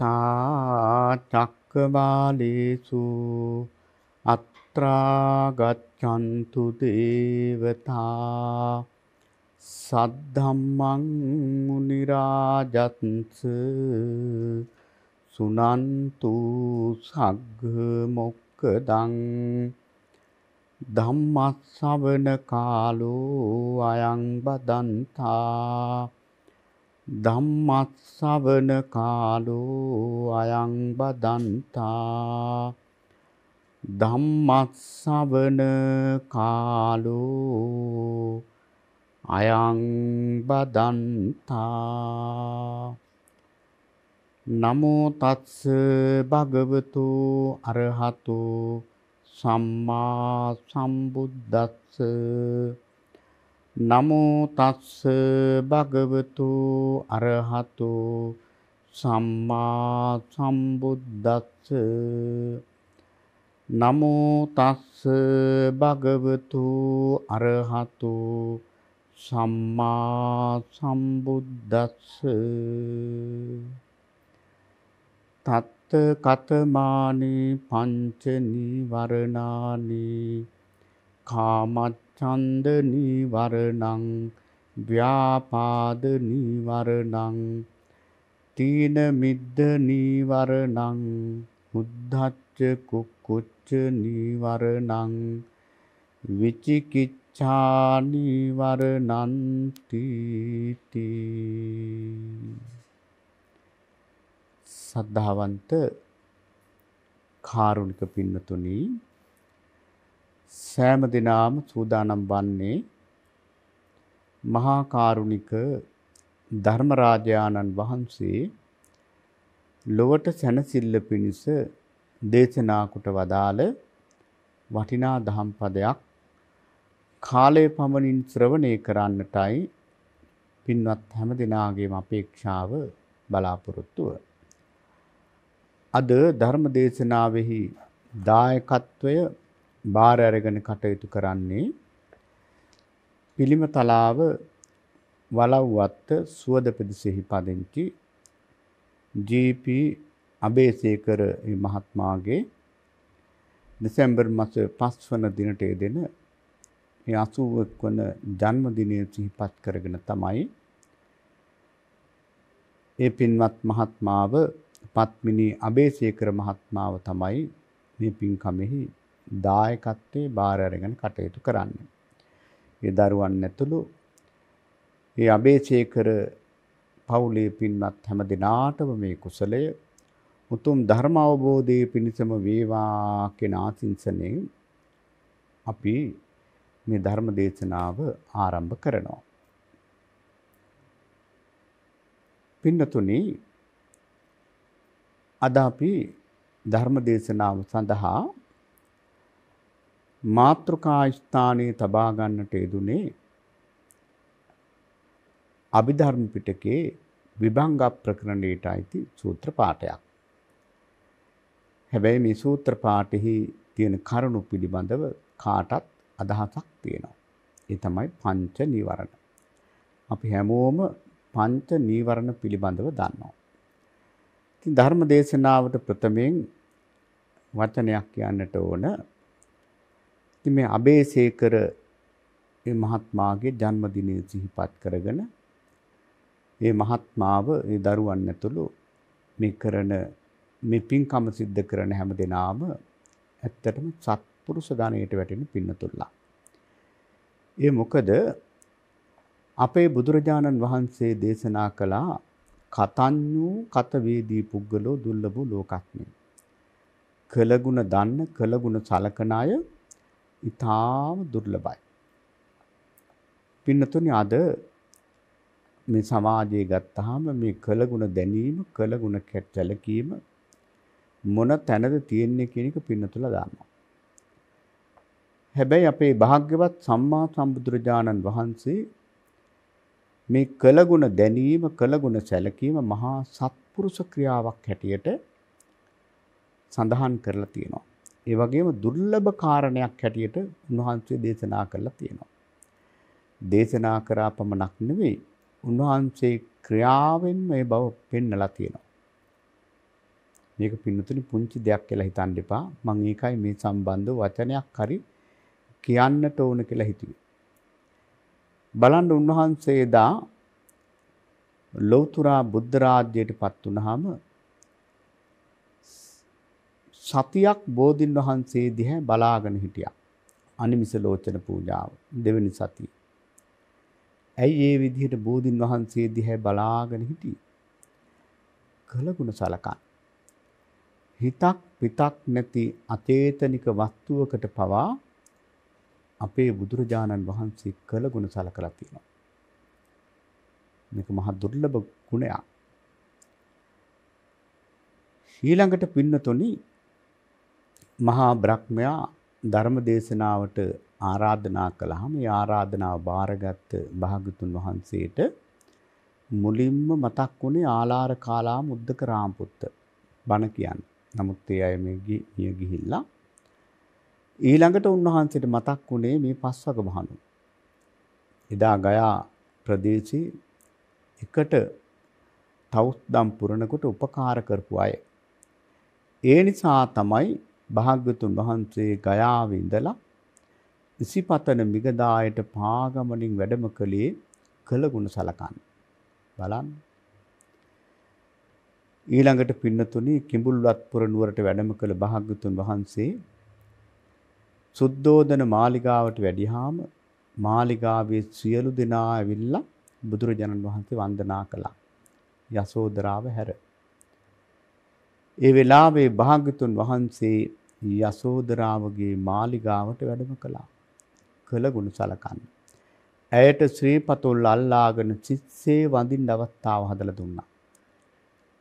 තා චක්කවාලේසු අත්‍රා ගච්ඡන්තු දේවතා සද්ධම්මං මුනි රාජත්ස සුනන්තු සග්ග මොක්කදං ධම්මස්සවන කාලෝ අයං බදන්තා ධම්මස්සවන කාලෝ අයං බදන්තා ධම්මස්සවන කාලෝ අයං බදන්තා නමෝ තත්ස භගවතු අරහතු සම්මා සම්බුද්දස්ස නමෝ තස්ස භගවතු අරහතු සම්මා සම්බුද්දස්ස නමෝ තස්ස භගවතු අරහතු සම්මා සම්බුද්දස්ස තත් කතමානි පංච නිවරණානි කාමච්ඡන්ද නීවරණං ව්‍යාපාද නීවරණං තීන මිද්ද නීවරණං උද්ධච්ච කුක්කුච්ච නීවරණං විචිකිච්ඡා නීවරණං තීති සද්ධාවන්ත කාරුණික පින්නතුනි සෑම දිනාම සූදානම් වන්නේ මහා කාරුණික ධර්මරාජානන් වහන්සේ ලොවට සැනසෙල්ල පිණිස දේශනා කොට වදාළ වටිනා දහම් පදයක් කාලය පමණින් ශ්‍රවණය කරන්නටයි පින්වත් හැම දිනාගේම අපේක්ෂාව බලාපොරොත්තුව. අද ධර්ම දේශනාවෙහි දායකත්වය බාර අරගෙන කටයුතු කරන්නේ පිළිම තලාව වලව්වත්ත සුවද පෙදසෙහි පදිංචි ජී.පී. අබේසේකර මහත්මාගේ දෙසැම්බර් මස 5 වන දිනට එදෙන මේ 81 වන ජන්මදිනය සිහිපත් කරගෙන තමයි ඒ පින්වත් මහත්මාව පත්මිනී අබේසේකර මහත්මාව තමයි මේ පින්කමෙහි දායකත්වයේ බාර අරගෙන කටයුතු කරන්න. ඒ දරුවන් ඇතුළු ඒ අබේසේකර පවුලේ පින්වත් හැම දිනාටම මේ කුසලය උතුම් ධර්ම අවබෝධයේ පිණසම වේවා කියන ආසින්සනෙන් අපි මේ ධර්ම දේශනාව ආරම්භ කරනවා. පින්නතුනි අද අපි ධර්ම දේශනාව සඳහා මාතෘකා ස්ථානයේ තබා ගන්නට යෙදුනේ අභිධර්ම පිටකේ විභංග ප්‍රකරණයට අයිති සූත්‍ර පාඨයක්. හැබැයි මේ සූත්‍ර පාඨෙහි තියෙන කරුණු පිළිබඳව කාටත් අදහසක් තියෙනවා. ඒ තමයි පංච නීවරණ. අපි හැමෝම පංච නීවරණ පිළිබඳව දන්නවා. ඉතින් ධර්ම දේශනාවට ප්‍රථමයෙන් වචනයක් කියන්නට ඕන ඉතින් මේ අබේසේකර මේ මහත්මාගේ ජන්මදිනය සිහිපත් කරගෙන මේ මහත්මාව ඒ දරුවන් ඇතුළු මේ කරන මේ පින්කම සිද්ධ කරන හැම දිනාම ඇත්තටම සත්පුරුෂ ධනයට වැටෙන පින්නතුල්ලා. ඒ මොකද අපේ බුදුරජාණන් වහන්සේ දේශනා කළා කතඤ්ඤූ කතවේදී පුද්ගලෝ දුර්ලභ ලෝකක්නේ. කළගුණ දන්න කළගුණ සලකන අය ඉතාම දුර්ලභයි. පින්නතුනි අද මේ සමාජයේ ගත්තාම මේ කළගුණ දැනීම කළගුණ කැටලකීම මොන තැනද තියෙන්නේ කියන එක පින්නතුලා දානවා. හැබැයි අපේ භාග්‍යවත් සම්මා සම්බුදුරජාණන් වහන්සේ මේ කළගුණ දැනීම කළගුණ සැලකීම මහා සත්පුරුෂ ක්‍රියාවක් හැටියට සඳහන් කරලා තියෙනවා. ඒ වගේම දුර්ලභ කාරණයක් හැටියට උන්වහන්සේ දේශනා කරලා තියෙනවා. දේශනා කරා පමණක් නෙවෙයි උන්වහන්සේ ක්‍රියාවෙන් මේ බව පෙන්නලා තියෙනවා. මේක පින්නතුනි පුංචි දෙයක් කියලා හිතන්න එපා. මම ඒකයි මේ සම්බන්ධ වචනයක් හරි කියන්නට ඕන කියලා හිතුවේ. බලන්න උන්වහන්සේ දා ලෞතර බුද්ධ රාජ්‍යයට පත් වුනහම සතියක් බෝධින් වහන්සේ දිහා බලාගෙන හිටියා. අනිමිස ලෝචන පූජාව දෙවෙනි සතිය. ඇයි ඒ විදිහට බෝධින් වහන්සේ දිහා බලාගෙන හිටියේ? කළගුණ සලකන්. හිතක් පිටක් නැති අචේතනික වස්තුවකට පවා අපේ බුදුරජාණන් වහන්සේ කළගුණ සලකලා තියෙනවා. මේක මහ දුර්ලභ ගුණයක්. ඊළඟට පින්නතොනි මහා බ්‍රහ්මයා ධර්ම දේශනාවට ආරාධනා කළාම ඒ ආරාධනාව බාරගත් භාගතුන් වහන්සේට මුලින්ම මතක් වුණේ ආලාර කාලා මුද්දක රාම්පුත්ත බණ කියන්නේ. නමුත් ඒ අය මේ ගිය ගිහිල්ලා ඊළඟට උන්වහන්සේට මතක් වුණේ මේ පස්වග මහණුන්. එදා ගයා ප්‍රදේශයේ එකට තවුස්දම් පුරනකොට උපකාර කරපු අය. ඒ නිසා තමයි භාග්‍යතුන් වහන්සේ ගයාවේ ඉඳලා ඉසිපතන මිගදායට පාගමනින් වැඩම කළේ කළගුණ සලකන්න. බලන්න. ඊළඟට පින්නතුනි කිඹුල්වත්පුර නුවරට වැඩම කළ භාග්‍යතුන් වහන්සේ සුද්ධෝදන මාලිගාවට වැඩිහාම මාලිගාවේ සියලු දෙනා ඇවිල්ලා බුදුරජාණන් වහන්සේ වන්දනා කළා. යසෝදරාව හැර ඒ වෙලාවේ භාග්‍යතුන් වහන්සේ යසෝදරාවගේ මාලිගාවට වැඩම කළා. කළ ගුණ සලකන්න. ඇයට ශ්‍රී පතුල් අල්ලාගෙන සිත්සේ වඳින් අවස්ථාව හදල දුන්නා.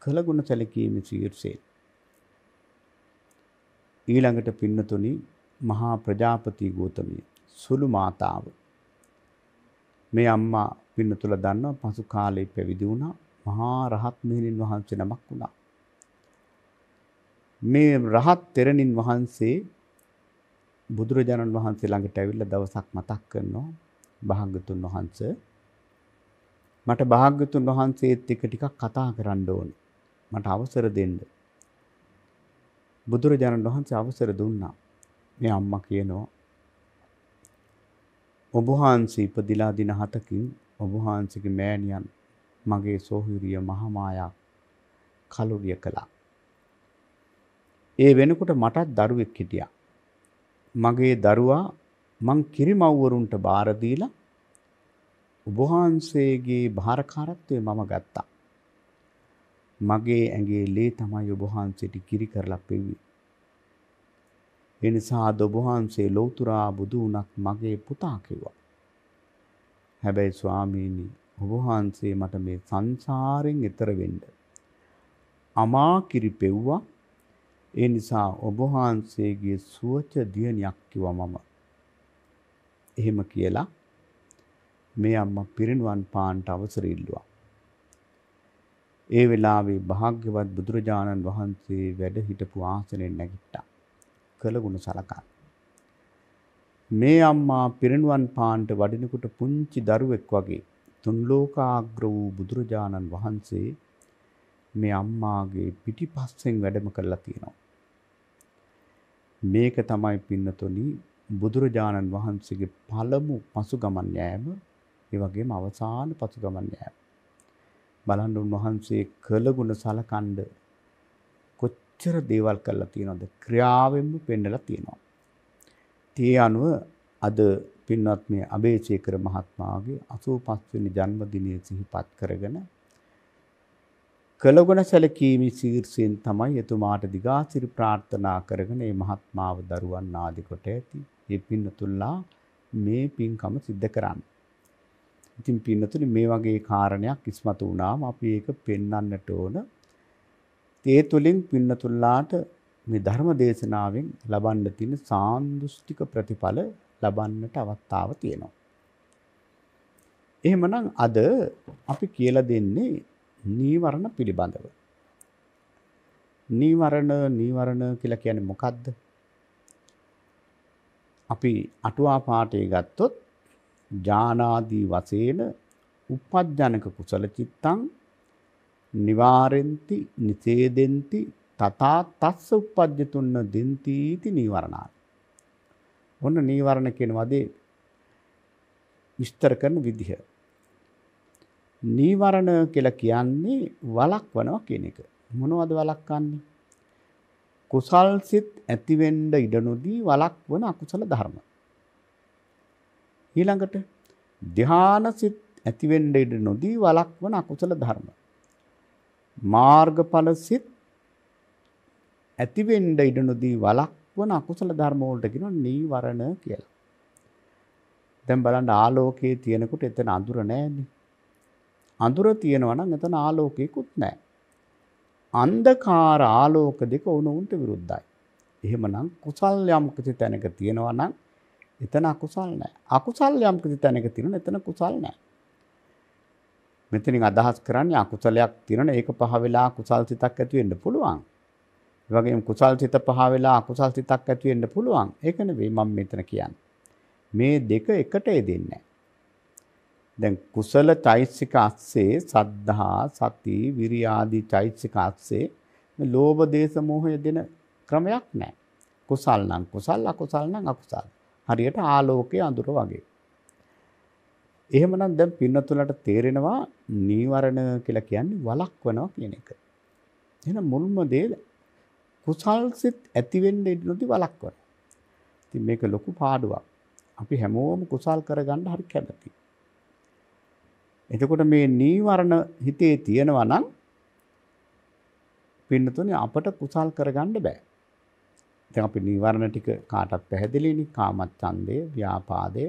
කළ ගුණ සැලකීම සීර්සේ. ඊළඟට පින්නතුනි මහා ප්‍රජාපති ගෝතමිය සුළු මාතාව. මේ අම්මා පින්නතුල දන්නවා පසු කාලේ පැවිදි වුණා. මහා රහත් මෙහෙණින් වහන්සේ නමක් වුණා. මේ රහත් තෙරණින් වහන්සේ බුදුරජාණන් වහන්සේ ළඟට ඇවිල්ලා දවසක් මතක් කරනවා භාග්‍යතුන් වහන්සේ මට භාග්‍යතුන් වහන්සේත් එක්ක ටිකක් කතා කරන්න ඕනේ මට අවසර දෙන්න බුදුරජාණන් වහන්සේ අවසර දුන්නා මේ අම්මා කියනවා ඔබ වහන්සේ ඉපදිලා දින 7කින් ඔබ වහන්සේගේ මෑණියන් මගේ සෝහිරිය මහමායා කලුරිය කළා. ඒ වෙනකොට මටත් දරුවෙක් හිටියා. මගේ දරුවා මං කිරිමව්වරුන්ට බාර දීලා ඔබ වහන්සේගේ භාරකාරත්වය මම ගත්තා. මගේ ඇඟේ ලේ තමයි ඔබ වහන්සේට කිරි කරලා පෙව්වේ. ඒ නිසා අද ඔබ වහන්සේ ලෞතුරා බුදු වුණත් මගේ පුතා කිව්වා. හැබැයි ස්වාමීනි ඔබ වහන්සේ මට මේ සංසාරෙන් එතර වෙන්න අමා කිරි පෙව්වා ඒ නිසා ඔබ වහන්සේගේ සුවච දියණියක් කිව්වා මම. එහෙම කියලා මේ අම්මා පිරිනුවන් පාන්ට අවසර ඉල්ලුවා. ඒ වෙලාවේ භාග්‍යවත් බුදුරජාණන් වහන්සේ වැඩ හිටපු ආසනේ නැගිට්ටා. කළගුණ සලකා. මේ අම්මා පිරිනුවන් පාන්ට වඩිනකොට පුංචි දරුවෙක් වගේ තුන් ලෝකාග්‍ර වූ බුදුරජාණන් වහන්සේ මේ අම්මාගේ පිටිපස්සෙන් වැඩම කරලා තියෙනවා. මේක තමයි පින්නතොනි බුදුරජාණන් වහන්සේගේ පළමු පසුගමන් යෑම ඒ වගේම අවසාන පසුගමන් යෑම බලන්න උන්වහන්සේ කළ ගුණ සලකන්ඩ කොච්චර දේවල් කරලා තියෙනවද ක්‍රියාවෙන්ම පෙන්නලා තියෙනවා තේ අනුව අද පින්වත් මේ අබේසේකර මහත්මයාගේ 85 වෙනි ජන්මදිනය සිහිපත් කරගෙන කළගුණ සැලකීමේ ශීර්ෂයෙන් තමයි එතුමාට දිගාසිරි ප්‍රාර්ථනා කරගෙන මේ මහත්මාව දරුවන් ආදි කොට ඇති. මේ පින්නතුල්ලා මේ පින්කම සිද්ධ කරන්න. ඉතින් පින්නතුනි මේ වගේ කාරණයක් ඉස්මතු වුණාම අපි ඒක පෙන්වන්නට ඕන. ඒ තුලින් පින්නතුල්ලාට මේ ධර්ම දේශනාවෙන් ලබන්න තියෙන සාන්දෘෂ්ටික ප්‍රතිඵල ලබන්නට අවස්ථාව තියෙනවා. එහෙමනම් අද අපි කියලා දෙන්නේ නීවරණ පිළිබඳව. නීවරණ නීවරණ කියලා කියන්නේ මොකද්ද? අපි අටුවා පාඨයේ ගත්තොත් ඥානාදී වශයෙන් උපපජ්ජනක කුසල චිත්තං නිවාරෙන්ති නිසේදෙන්ති තථා තස්ස උපපජ්ජතුන්න දෙන්ති इति නීවරණා. ඔන්න නීවරණ කියන වදේ විස්තර කරන විදිහ නීවරණ කියලා කියන්නේ වලක්වනවා කියන එක. මොනවද වලක්වන්නේ? කුසල් සිත් ඇතිවෙන්න ඉඩ නොදී වලක්වන අකුසල ධර්ම. ඊළඟට ධ්‍යාන සිත් ඇතිවෙන්න ඉඩ නොදී වලක්වන අකුසල ධර්ම. මාර්ගඵල සිත් ඇතිවෙන්න ඉඩ නොදී වලක්වන අකුසල ධර්ම වලට කියනවා නීවරණ කියලා. දැන් බලන්න ආලෝකයේ තියෙනකොට එතන අඳුර නැහැ නේ. අඳුර තියෙනවා නම් එතන ආලෝකයකුත් නැහැ. අන්ධකාර ආලෝක දෙක උණුන්ට විරුද්ධයි. එහෙමනම් කුසල් යම් කිසි තැනක තියෙනවා නම් එතන අකුසල් නැහැ. අකුසල් යම් කිසි තැනක තියෙනවා එතන කුසල් නැහැ. මෙතනින් අදහස් කරන්නේ අකුසලයක් තියෙනවා ඒක පහ වෙලා කුසල් සිතක් ඇති වෙන්න පුළුවන්. ඒ වගේම කුසල් සිත පහ වෙලා අකුසල් සිතක් ඇති වෙන්න පුළුවන්. ඒක නෙවෙයි මම මෙතන කියන්නේ. මේ දෙක එකට එදෙන්නේ නැහැ. දැන් කුසල චෛතසික අස්සේ සද්ධා සති විරිය ආදී චෛතසික අස්සේ මේ ලෝභ දේශ මොහය දෙන ක්‍රමයක් නැහැ. කුසල් නම් කුසල් අකුසල් නම් අකුසල්. හරියට ආලෝකයේ අඳුර වගේ. එහෙමනම් දැන් පින්නතුලට තේරෙනවා නීවරණ කියලා කියන්නේ වළක්වනවා කියන එක. එහෙනම් මුල්ම දේ කුසල් සිත් ඇති වෙන්න ඉඩ නොදී වළක්වනවා. ඉතින් මේක ලොකු පාඩුවක්. අපි හැමෝම කුසල් කරගන්න හරි කැමතියි. එතකොට මේ නීවරණ හිතේ තියෙනවා නම් පින්නතුනේ අපට කුසල් කරගන්න බෑ. දැන් අපි නීවරණ ටික කාටත් පැහැදිලිනේ. කාමච්ඡන්දය, ව්‍යාපාදය,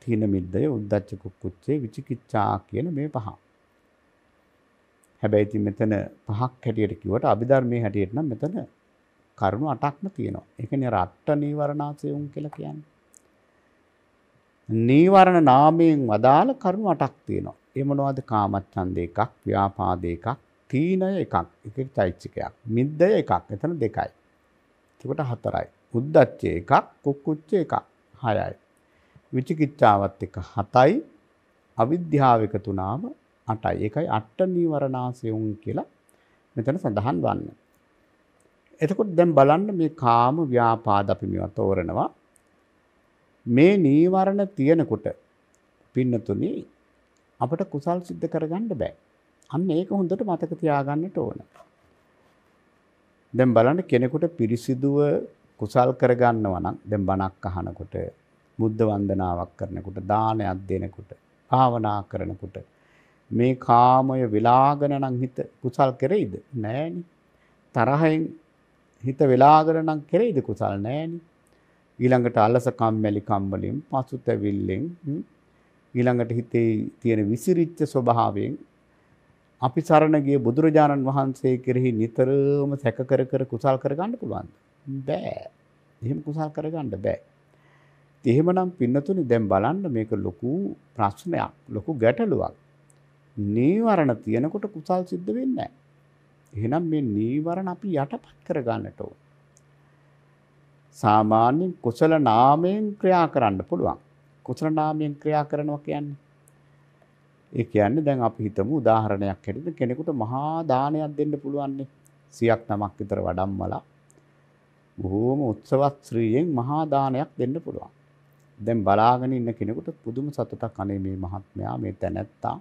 තීන මිද්දය, උද්ධච්ච කුක්කුච්චේ, විචිකිච්ඡා කියන මේ පහ. හැබැයි ඉතින් මෙතන පහක් හැටියට කිව්වට අභිධර්මයේ හැටියට නම් මෙතන කරුණු 8ක්ම තියෙනවා. ඒ කියන්නේ රට්ට නීවරණාසයුම් කියලා කියන්නේ. නීවරණ නාමයෙන් වදාළ කරුණු 8ක් තියෙනවා. ඒ මොනවද කාමච්ඡන්ද එකක් ව්‍යාපාද එකක් තීනය එකක් ඒක චෛත්‍යකයක් මිද්දය එකක් එතන දෙකයි එතකොට හතරයි උද්දච්චය එකක් කුක්කුච්ච එකක් හයයි විචිකිච්ඡාවත් එක හතයි අවිද්‍යාව එක තුනම අටයි ඒකයි අට නීවරණාසයුන් කියලා මෙතන සඳහන් වන්නේ එතකොට දැන් බලන්න මේ කාම ව්‍යාපාද අපි මේවා තෝරනවා මේ නීවරණ තියෙනකොට පින්නතුනේ අපට කුසල් සිද්ධ කරගන්න බෑ. අන්න ඒක හොඳට මතක තියාගන්නට ඕන. දැන් බලන්න කෙනෙකුට පිරිසිදුව කුසල් කරගන්නවා නම් දැන් බණක් අහනකොට බුද්ධ වන්දනාවක් කරනකොට දානයක් දෙනකොට භාවනා කරනකොට මේ කාමය වෙලාගෙන නම් හිත කුසල් කෙරෙයිද නෑනේ තරහෙන් හිත වෙලාගෙන නම් කෙරෙයිද කුසල් නෑනේ ඊළඟට අලස කම්මැලි කම්බලින් පසුතැවිල්ලෙන් ඊළඟට හිතේ තියෙන විසිරිච්ච ස්වභාවයෙන් අපි සරණ ගිය බුදුරජාණන් වහන්සේ කෙරෙහි නිතරම සැක කර කර කුසල් කරගන්න පුළුවන්ද? බෑ. එහෙම කුසල් කරගන්න බෑ. එහෙමනම් පින්නතුනි දැන් බලන්න මේක ලොකු ප්‍රශ්නයක්, ලොකු ගැටලුවක්. නීවරණ තියෙනකොට කුසල් සිද්ධ වෙන්නේ නැහැ. එහෙනම් මේ නීවරණ අපි යටපත් කරගන්නට ඕන. සාමාන්‍ය කුසල නාමයෙන් ක්‍රියා කරන්න පුළුවන්. කුසල නාමයෙන් ක්‍රියා කරනවා කියන්නේ. ඒ කියන්නේ දැන් අපි හිතමු උදාහරණයක් හැටියට කෙනෙකුට මහා දානයක් දෙන්න පුළුවන්නේ. 100ක් නමක් විතර වඩම්මලා බොහෝම උත්සවත් ශ්‍රීයෙන් මහා දානයක් දෙන්න පුළුවන්. දැන් බලාගෙන ඉන්න කෙනෙකුට පුදුම සතුටක් අනේ මේ මහත්මයා මේ තැනැත්තා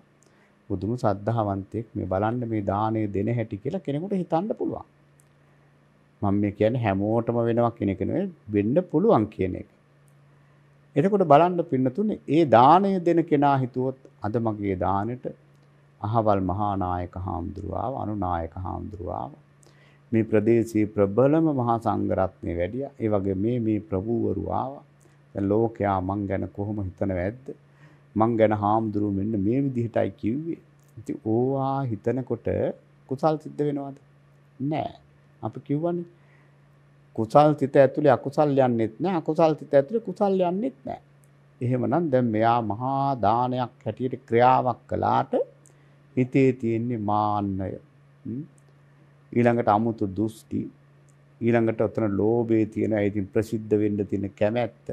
පුදුම සද්ධාවන්තයෙක් මේ බලන්න මේ දාණය දෙන හැටි කියලා කෙනෙකුට හිතන්න පුළුවන්. මම මේ කියන්නේ හැමෝටම වෙනවා කෙනෙක් නෙවෙයි වෙන්න පුළුවන් කියන එක. එතකොට බලන්න පින්නතුනේ ඒ දාණය දෙන කෙනා හිතුවොත් අද මගේ දානෙට අහවල් මහා නායක හාමුදුරුවාව අනුනායක හාමුදුරුවාව මේ ප්‍රදේශයේ ප්‍රබලම මහා සංඝරත්නය වැඩියා. ඒ වගේ මේ මේ ප්‍රභූවරු ආවා. දැන් ලෝකයා මං ගැන කොහොම හිතනවද? මං ගැන හාමුදුරුවෝ මෙන්න මේ විදිහටයි කිව්වේ. ඉතින් ඕවා හිතනකොට කුසල් සිද්ධ වෙනවද? නෑ. අපි කිව්වනේ කුසල් සිත ඇතුලේ අකුසල් යන්නේත් නැහැ. අකුසල් සිත ඇතුලේ කුසල් යන්නේත් නැහැ. එහෙමනම් දැන් මෙයා මහා දානයක් හැටියට ක්‍රියාවක් කළාට හිතේ තියෙන්නේ මාන්නය. ඊළඟට 아무තු දුස්ති ඊළඟට ඔතන ලෝභයේ තියෙන ඒ ඉතින් ප්‍රසිද්ධ වෙන්න තියෙන කැමැත්ත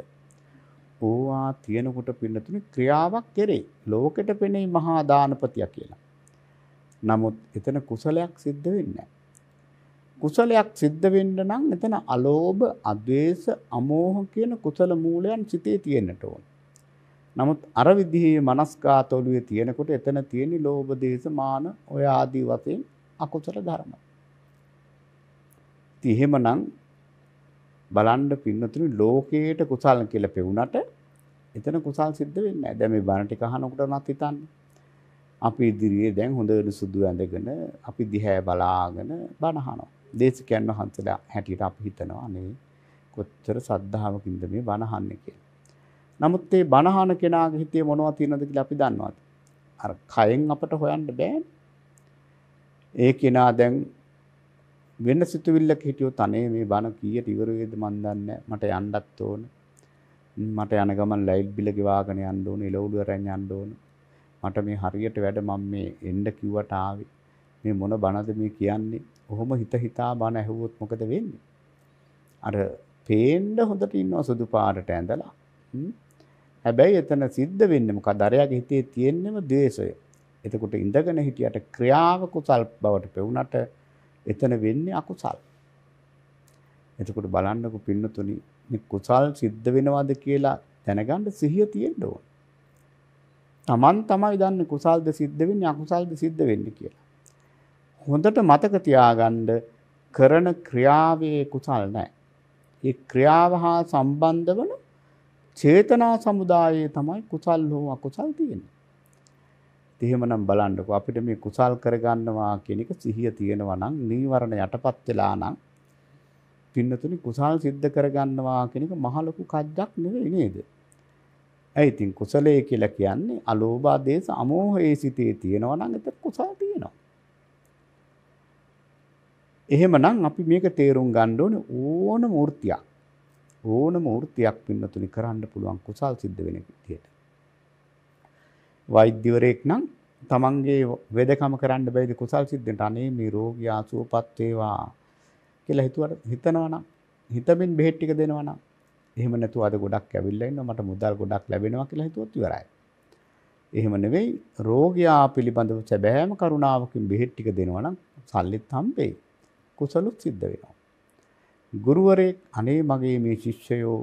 ඕවා තියෙනකොට පින්නතුනේ ක්‍රියාවක් කෙරේ ලෝකෙට පෙනේ මහා දානපතිය කියලා. නමුත් එතන කුසලයක් සිද්ධ වෙන්නේ නැහැ. කුසලයක් සිද්ධ වෙන්න නම් මෙතන අලෝභ, අදේශ, අමෝහ කියන කුසල මූලයන් සිතේ තියෙන්නට ඕන. නමුත් අර විදිහේ මනස්කාත ඔළුවේ තියෙනකොට එතන තියෙන ලෝභ, දේශ, මාන ඔය ආදී වශයෙන් අකුසල ධර්ම. ඉතින් එහෙමනම් බලන්න පින්නතුනි ලෝකයේට කුසල කියලා පෙවුනට එතන කුසල් සිද්ධ වෙන්නේ නැහැ. දැන් මේ බණ ටික අහනකොට උනත් හිතන්න. අපි ඉදිරියේ දැන් හොඳට සුදු ඇඳගෙන අපි දිහා බලාගෙන බණ අහනවා. දේශකයන් වහන්සේලා හැටියට අපි හිතනවා අනේ කොච්චර සද්ධාවකින්ද මේ බණහන්නේ කියලා. නමුත් මේ බණහන කෙනාගේ හිතේ මොනවද තියෙනවද කියලා අපි දන්නවද? අර කයෙන් අපට හොයන්න බෑනේ. ඒ කෙනා දැන් වෙන සිතුවිල්ලක හිටියොත් අනේ මේ බණ කීයට ඉවර වේද මන් දන්නේ මට යන්නත් ඕන. මට යන ගමන් ලයිට් බිල ගෙවාගෙන යන්න ඕන, එළවලු අරන් යන්න ඕන. මට මේ හරියට වැඩ මම මේ එන්න කිව්වට ආවේ. මේ මොන බණද මේ කියන්නේ? ඔහොම හිත හිතා බණ ඇහුවොත් මොකද වෙන්නේ? අර පේන්න හොඳට ඉන්නවා සුදු පාටට ඇඳලා. හැබැයි එතන සිද්ධ වෙන්නේ මොකද? අරයාගේ හිතේ තියෙන්නම द्वේෂය. එතකොට ඉඳගෙන හිටියට ක්‍රියාව කුසල් බවට පෙවුනට එතන වෙන්නේ අකුසල්. එතකොට බලන්නකො පින්නතුනි මේ කුසල් සිද්ධ වෙනවද කියලා දැනගන්න සිහිය තියෙන්න ඕන. Taman තමයි දන්නේ කුසල්ද සිද්ධ වෙන්නේ අකුසල්ද සිද්ධ වෙන්නේ කියලා. හොඳට මතක තියාගන්න කරන ක්‍රියාවේ කුසල් නැහැ. ඒ ක්‍රියාව හා සම්බන්ධ වන චේතනා සමුදායේ තමයි කුසල් හෝ අකුසල් තියෙන්නේ. එහෙමනම් බලන්නකෝ අපිට මේ කුසල් කරගන්නවා කියන එක සිහිය තියෙනවා නම් නීවරණ යටපත් වෙලා නම් පින්නතුනි කුසල් සිද්ධ කරගන්නවා කියන එක මහ ලොකු කද්දක් නෙවෙයි නේද? ඇයි ඉතින් කුසලයේ කියලා කියන්නේ අලෝභ ආදේශ අමෝහයේ සිටේ තියෙනවා නම් ඒක කුසල් තියෙනවා. එහෙමනම් අපි මේක තේරුම් ගන්න ඕනේ ඕන මූර්තියක්. ඕන මූර්තියක් පින්නතුනි කරන්න පුළුවන් කුසල් සිද්ධ වෙන විදිහට. වෛද්‍යවරයෙක් නම් තමන්ගේ වෙදකම කරන්න බැරිද කුසල් සිද්ධෙන්ට අනේ මේ රෝගියා සුවපත් වේවා කියලා හිතුවට හිතනවා නම් හිතමින් බෙහෙත් ටික දෙනවා නම් එහෙම නැතුව අද ගොඩක් ඇවිල්ලා ඉන්නවා මට මුදල් ගොඩක් ලැබෙනවා කියලා හිතුවොත් ඉවරයි. එහෙම නෙවෙයි රෝගියා පිළිබඳව සැබෑම කරුණාවකින් බෙහෙත් ටික දෙනවා නම් සල්ලිත් හම්බෙයි. කුසලුත් සිද්ධ වෙනවා. ගුරුවරයෙක් අනේ මගේ මේ ශිෂ්‍යයෝ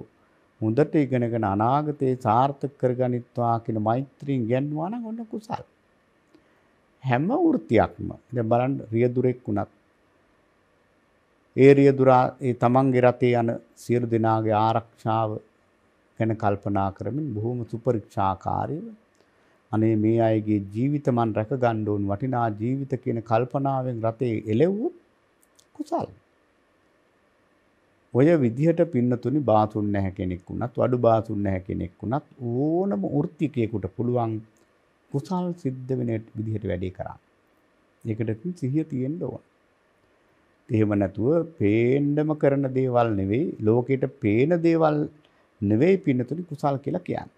හොඳට ඉගෙනගෙන අනාගතේ සාර්ථක කරගනිත්වා කියන මෛත්‍රියෙන් ගැන්වුවා නම් ඔන්න කුසල්. හැම වෘත්තියක්ම දැන් බලන්න රියදුරෙක් වුණත් ඒ රියදුරා ඒ තමන්ගේ රටේ යන සියලු දෙනාගේ ආරක්ෂාව ගැන කල්පනා කරමින් බොහොම සුපරික්ෂාකාරීව අනේ මේ අයගේ ජීවිත මන් රැක ගන්න ඕන වටිනා ජීවිත කියන කල්පනාවෙන් රටේ එළෙව්වොත් කුසල්. ඔය විදිහට පින්නතුනි බාතුන් නැහැ කෙනෙක් වුණත් අඩු බාතුන් නැහැ කෙනෙක් වුණත් ඕනම වෘත්තිකයකට පුළුවන් කුසල් සිද්ධ වෙන විදිහට වැඩේ කරන්න. ඒකට සිහිය තියෙන්න ඕන. එහෙම නැතුව පේන්නම කරන දේවල් නෙවෙයි ලෝකෙට පේන දේවල් නෙවෙයි පින්නතුනි කුසල් කියලා කියන්නේ.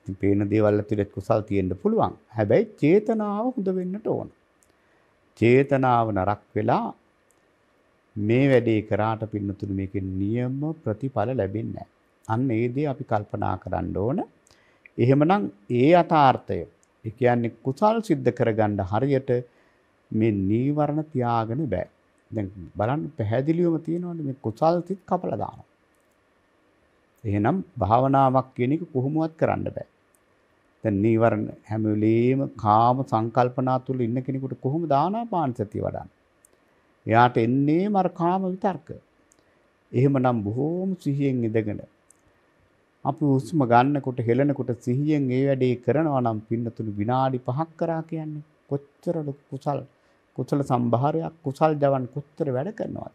ඉතින් පේන දේවල් ඇතුළේ කුසල් තියෙන්න පුළුවන්. හැබැයි චේතනාව හොඳ වෙන්නට ඕන. චේතනාව නරක් වෙලා මේ වැඩේ කරාට පින්නතුණු මේකේ නියම ප්‍රතිඵල ලැබෙන්නේ නැහැ. අන්න ඒ දේ අපි කල්පනා කරන්න ඕන. එහෙමනම් ඒ යථාර්ථය ඒ කියන්නේ කුසල් සිද්ධ කරගන්න හරියට මේ නීවරණ තියාගෙන බෑ. දැන් බලන්න පැහැදිලිවම තියෙනවනේ මේ කුසල් සිත් කපලා දානවා. එහෙනම් භාවනාවක් කියන එක කොහොමවත් කරන්න බෑ. දැන් නීවරණ හැම වෙලෙම කාම සංකල්පනා තුල ඉන්න කෙනෙකුට කොහොමද ආනාපාන සතිය වඩන්නේ? එයාට එන්නේ මර කාම විතර්ක. එහෙමනම් බොහෝම සිහියෙන් ඉඳගෙන අපි හුස්ම ගන්නකොට හෙලනකොට සිහියෙන් ඒ වැඩේ කරනවා නම් පින්නතුණු විනාඩි 5ක් කරා කියන්නේ කොච්චර කුසල් කුසල සම්භාරයක් කුසල් ජවන් කොච්චර වැඩ කරනවද?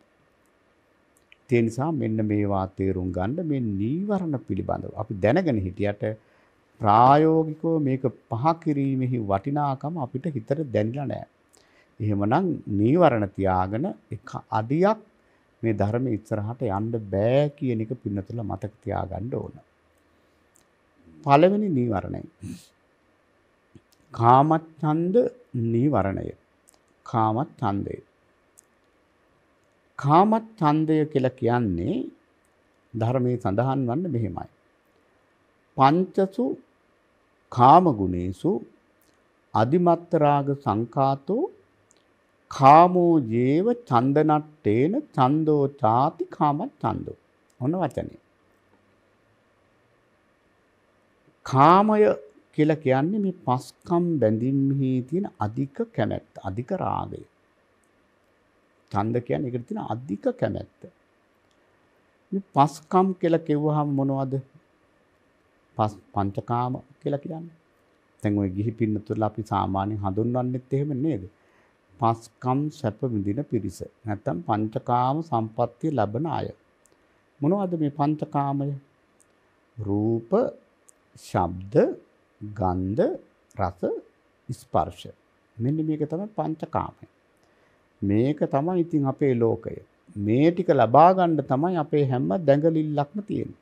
ඒ නිසා මෙන්න මේවා තේරුම් ගන්න මේ නීවරණ පිළිබඳව අපි දැනගෙන හිටියට ප්‍රායෝගිකව මේක පහ කිරීමෙහි වටිනාකම අපිට හිතට දැනෙලා නැහැ. එහෙමනම් නීවරණ තියාගෙන එක අඩියක් මේ ධර්ම ඉස්සරහට යන්න බෑ කියන එක පින්නතුල මතක තියාගන්න ඕන. පළවෙනි නීවරණය. කාමච්ඡන්ද නීවරණය. කාමච්ඡන්දය. කාමච්ඡන්දය කියලා කියන්නේ ධර්මයේ සඳහන් වන්නේ මෙහෙමයි. පංචසු කාම ගුණේසු අදිමත්තරාග සංකාතෝ කාමෝ ජීව චන්දනට්ඨේන චන්දෝ ചാති කාම චන්දෝ. ඔන්න වචනේ. කාමය කියලා කියන්නේ මේ පස්කම් බැඳීම්හි තියෙන අධික කැමැත්ත, අධික රාගය. ඡන්ද කියන්නේ ඒකට තියෙන අධික කැමැත්ත. මේ පස්කම් කියලා කිව්වහම මොනවද? පස් පංචකාම කියලා කියන්නේ. දැන් ওই ගිහි පින්නතුල අපි සාමාන්‍යයෙන් හඳුන්වන්නෙත් එහෙම නේද? පස්කම් සැප විඳින පිරිස. නැත්තම් පංචකාම සම්පත්තිය ලබන අය. මොනවද මේ පංචකාමය? රූප, ශබ්ද, ගන්ධ, රස, ස්පර්ශ. මෙන්න මේක තමයි පංචකාමය. මේක තමයි ඉතින් අපේ ලෝකය. මේ ටික ලබා ගන්න තමයි අපේ හැම දැඟලිල්ලක්ම තියෙන්නේ.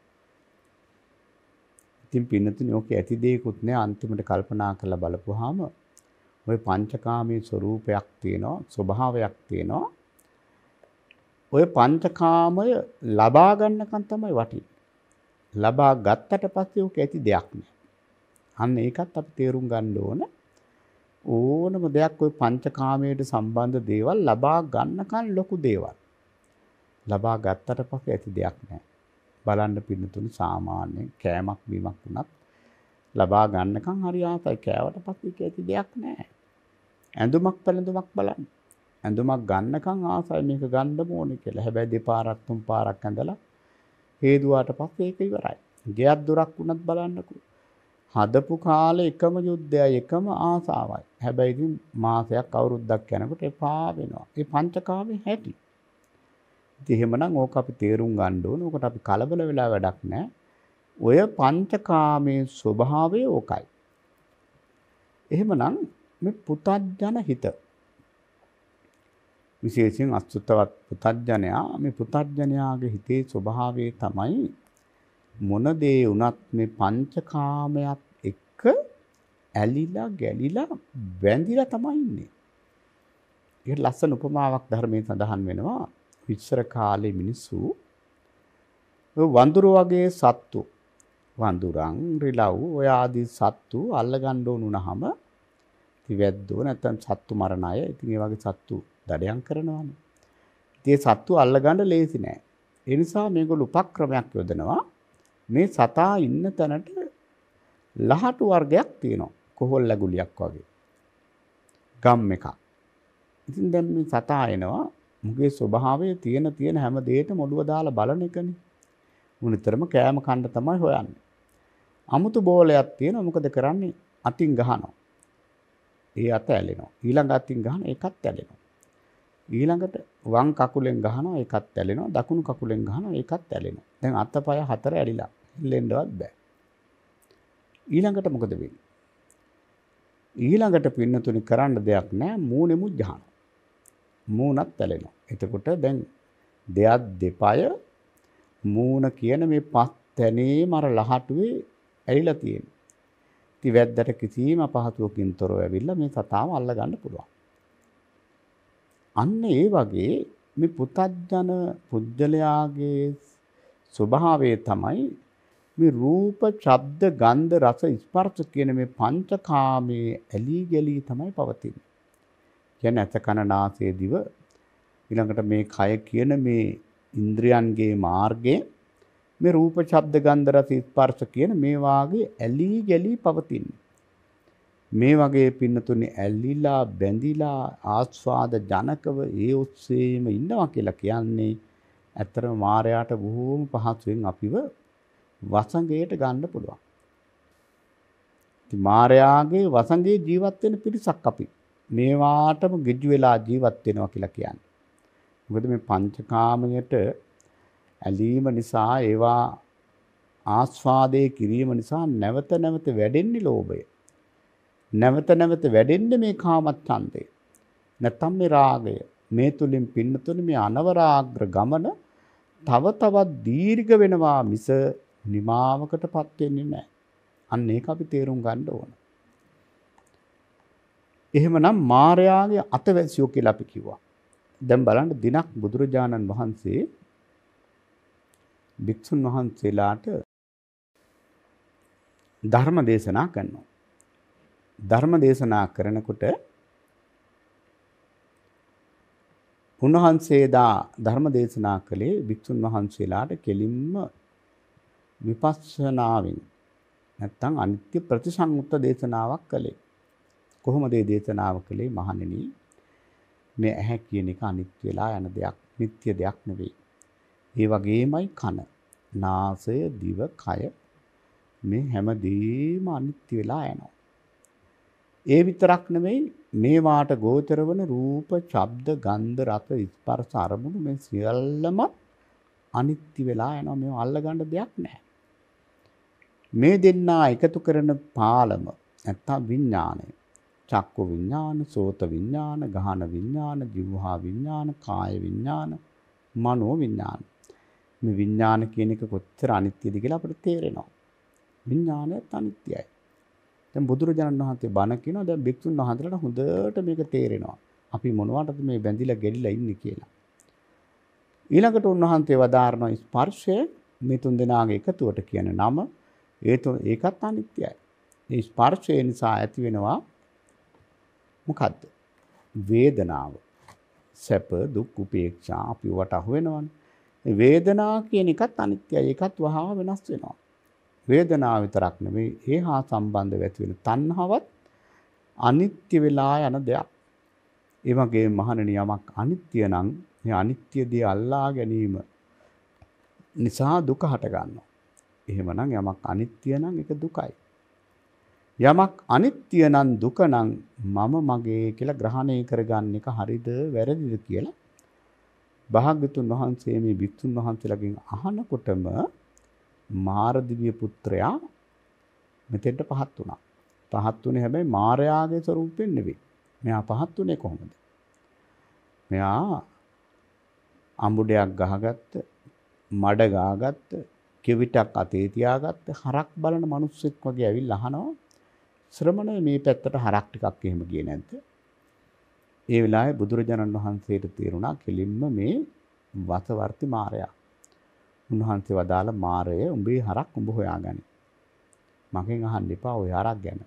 ඉතින් පින්නතුනේ ඕකේ ඇති දෙයක්වත් නෑ අන්තිමට කල්පනා කරලා බලපුවාම ওই පංචකාමී ස්වરૂපයක් තියෙනවා ස්වභාවයක් තියෙනවා. ওই පංචකාමය ලබා ගන්නකන් තමයි වටින්නේ. ලබා ගත්තට පස්සේ ඔක ඇති දෙයක් නෑ. අන්න ඒකත් අපි තේරුම් ගන්න ඕන. ඕනම දෙයක් ওই පංචකාමයට සම්බන්ධ දේවල් ලබා ගන්නකන් ලොකු දේවල්. ලබා ගත්තට පස්සේ ඇති දෙයක් නැහැ. බලන්න පින්නතුනි සාමාන්‍යයෙන් කෑමක් බීමක් වුණත් ලබා ගන්නකන් හරි ආතයි කෑවට පස්සේ ඇති දෙයක් නැහැ. ඇඳුමක් පැළඳුමක් බලන්න. ඇඳුමක් ගන්නකම් ආසයි මේක ගන්න ඕනේ කියලා. හැබැයි දෙපාරක් තුන් පාරක් ඇඳලා හේදුවාට පස්සේ ඒක ඉවරයි. ගෙයක් දොරක් වුණත් බලන්නකෝ. හදපු කාලේ එකම යුද්ධයයි එකම ආසාවයි. හැබැයි ඉතින් මාසයක් අවුරුද්දක් යනකොට එපා වෙනවා. ඒ පංචකාමේ හැටි. ඉතින් එහෙමනම් ඕක අපි තේරුම් ගන්න ඕන. ඕකට අපි කලබල වෙලා වැඩක් නැහැ. ඔය පංචකාමේ ස්වභාවය ඕකයි. එහෙමනම් මේ පුතත්ජන හිත. විශේෂයෙන් අසුත්තවත් පුතත්ජනයා මේ පුතත්ජනයාගේ හිතේ ස්වභාවය තමයි මොන දේ වුණත් මේ පංචකාමයක් එක්ක ඇලිලා ගැලිලා බැඳිලා තමයි ඉන්නේ. ඒකට ලස්සන උපමාවක් ධර්මයේ සඳහන් වෙනවා. විචතර කාලේ මිනිස්සු වඳුරු වගේ සත්තු වඳුරන් රිලව් ඔය ආදී සත්තු අල්ලගන්න ඕන වුණාම වැද්දෝ නැත්තම් සත්තු මරණ අය. ඉතින් ඒ වගේ සත්තු දඩයම් කරනවානේ. ඉතින් සත්තු අල්ලගන්න ලේසි නෑ. ඒ නිසා මේගොල්ලෝ උපක්‍රමයක් යොදනවා. මේ සතා ඉන්න තැනට ලහටු වර්ගයක් තියෙනවා. කොහොල් ලැබුලියක් වගේ. ගම් එකක්. ඉතින් දැන් මේ සතා එනවා මුගේ ස්වභාවය තියෙන තියෙන හැම දෙයකම ඔළුව දාලා බලන එකනේ. මුනිතරම කෑම කන්න තමයි හොයන්නේ. අමුතු බෝලයක් තියෙනවා මොකද කරන්නේ? අතින් ගහනවා. ඒ අත ඇලෙනවා. ඊළඟ අතින් ගහන ඒකත් ඇලෙනවා. ඊළඟට වම් කකුලෙන් ගහනවා ඒකත් ඇලෙනවා. දකුණු කකුලෙන් ගහනවා ඒකත් ඇලෙනවා. දැන් අතපය හතර ඇලිලා හෙල්ලෙන්නවත් බෑ. ඊළඟට මොකද වෙන්නේ? ඊළඟට පින්නතුනි කරන්න දෙයක් නෑ මූණෙමු ගහන. මූණත් ඇලෙනවා. එතකොට දැන් දෙයක් දෙපය මූණ කියන මේ පස් තැනේම අර ලහටුවේ ඇලිලා තියෙනවා. දිවැද්දට කිසිම අපහසුවකින් තොරව ඇවිල්ලා මේ සතාව අල්ලගන්න පුළුවන්. අන්න ඒ වගේ මේ පුතත්ජන පුජ්‍යලයාගේ ස්වභාවය තමයි මේ රූප, ශබ්ද, ගන්ධ, රස, ස්පර්ශ කියන මේ පංචකාමයේ ඇලී ගලී තමයි පවතින්නේ. කියන්නේ ඇස කන නාසය දිව ඊළඟට මේ කය කියන මේ ඉන්ද්‍රයන්ගේ මාර්ගයේ මේ රූප ශබ්ද ගන්ධ රස ස්පර්ශ කියන මේ වාගේ ඇලී ගැලී පවතින මේ වගේ පින්නතුනේ ඇලිලා බැඳිලා ආස්වාද ජනකව ඒ ඔස්සේම ඉන්නවා කියලා කියන්නේ ඇත්තම මායයට බොහෝම පහසුවෙන් අපිව වසඟයට ගන්න පුළුවන්. ඉතින් මායාගේ වසඟේ ජීවත් වෙන පිරිසක් අපි මේවාටම ගිජු වෙලා ජීවත් වෙනවා කියලා කියන්නේ. මොකද මේ පංචකාමයට ඇලීම නිසා ඒවා ආස්වාදයේ කිරීම නිසා නැවත නැවත වැඩෙන්නේ ලෝභය. නැවත නැවත වැඩෙන්නේ මේ කාමච්ඡන්දය. නැත්තම් මේ රාගය. මේ තුලින් පින්නතුන මේ අනවරාග්‍ර ගමන තව තවත් දීර්ඝ වෙනවා මිස නිමාවකටපත් වෙන්නේ නැහැ. අන්න ඒක අපි තේරුම් ගන්න ඕන. එහෙමනම් මාර්යාගේ අතවැසියෝ කියලා අපි කිව්වා. දැන් බලන්න දිනක් බුදුරජාණන් වහන්සේ භික්ෂුන් වහන්සේලාට ධර්ම දේශනා කරනවා. ධර්ම දේශනා කරනකොට උන්වහන්සේදා ධර්ම දේශනා කළේ භික්ෂුන් වහන්සේලාට කෙලින්ම විපස්සනාවෙන් නැත්තම් අනිත්‍ය ප්‍රතිසංයුක්ත දේශනාවක් කළේ කොහොමද මේ දේශනාව කළේ මහණෙනි මේ ඇහැ කියන එක අනිත් වෙලා යන දෙයක් නිට්ටය දෙයක් නෙවෙයි ඒ වගේමයි කන. නාසය, දිව, කය මේ හැමදේම අනිත්‍ය වෙලා යනවා. ඒ විතරක් නෙමෙයි මේවාට ගෝචර වන රූප, ශබ්ද, ගන්ධ, රස, ස්පර්ශ, අරමුණු මේ සියල්ලම අනිත්‍ය වෙලා යනවා. මේව අල්ලගන්න දෙයක් නැහැ. මේ දෙන්නා එකතු කරන පාලම නැත්තම් විඥානය. චක්ක විඥාන, සෝත විඥාන, ගාහන විඥාන, දිවහා විඥාන, කාය විඥාන, මනෝ විඥාන. මේ විඥාන කියන එක කොච්චර අනිත්‍යද කියලා අපිට තේරෙනවා. විඥානය අනිත්‍යයි. දැන් බුදුරජාණන් වහන්සේ බණ කියනවා දැන් භික්ෂුන් වහන්සේලාට හොඳට මේක තේරෙනවා. අපි මොනවටද මේ බැඳිලා ගැලිලා ඉන්නේ කියලා. ඊළඟට උන්වහන්සේ වදාारण ස්පර්ශය මේ තුන් දෙනාගේ එකතුවට කියන නම ඒකත් අනිත්‍යයි. මේ ස්පර්ශය නිසා ඇති වෙනවා මොකද්ද? වේදනාව. සැප දුක් උපේක්ෂා අපි වට අහු වෙනවනේ. වේදනා කියන එකත් අනිත්‍යයි. ඒකත් වහා වෙනස් වෙනවා. වේදනාව විතරක් නෙවෙයි ඒ හා සම්බන්ධව ඇති වෙන තණ්හාවත් අනිත්‍ය වෙලා යන දෙයක්. ඒ වගේ මහණෙනි යමක් අනිත්‍ය නම් මේ අනිත්‍ය දේ අල්ලා ගැනීම නිසා දුක හට ගන්නවා. එහෙමනම් යමක් අනිත්‍ය නම් ඒක දුකයි. යමක් අනිත්‍ය නම් දුක නම් මම මගේ කියලා ග්‍රහණය කරගන්න එක හරිද වැරදිද කියලා භාග්‍යතුන් වහන්සේ මේ භික්ෂුන් වහන්සේලාගෙන් අහනකොටම මාරදිව්‍ය පුත්‍රයා මෙතෙන්ට පහත් වුණා. පහත් වුණේ හැබැයි මාරයාගේ ස්වරූපයෙන් නෙවෙයි. මෙයා පහත් වුණේ කොහොමද? මෙයා අඹුඩයක් ගහගත්ත, මඩ ගාගත්ත, කෙවිතක් අතේ තියාගත්ත හරක් බලන මිනිස්සෙක් වගේ ඇවිල්ලා අහනවා ශ්‍රමණේ මේ පැත්තට හරක් ටිකක් එහෙම ගියේ නැද්ද? ඒ වෙලාවේ බුදුරජාණන් වහන්සේට තේරුණා කෙලින්ම මේ වසවර්ති මාරයා. උන්වහන්සේ වදාළ මාරය උඹේ හරක් උඹ හොයාගනි. මගෙන් අහන්න එපා ඔය හරක් ගැන.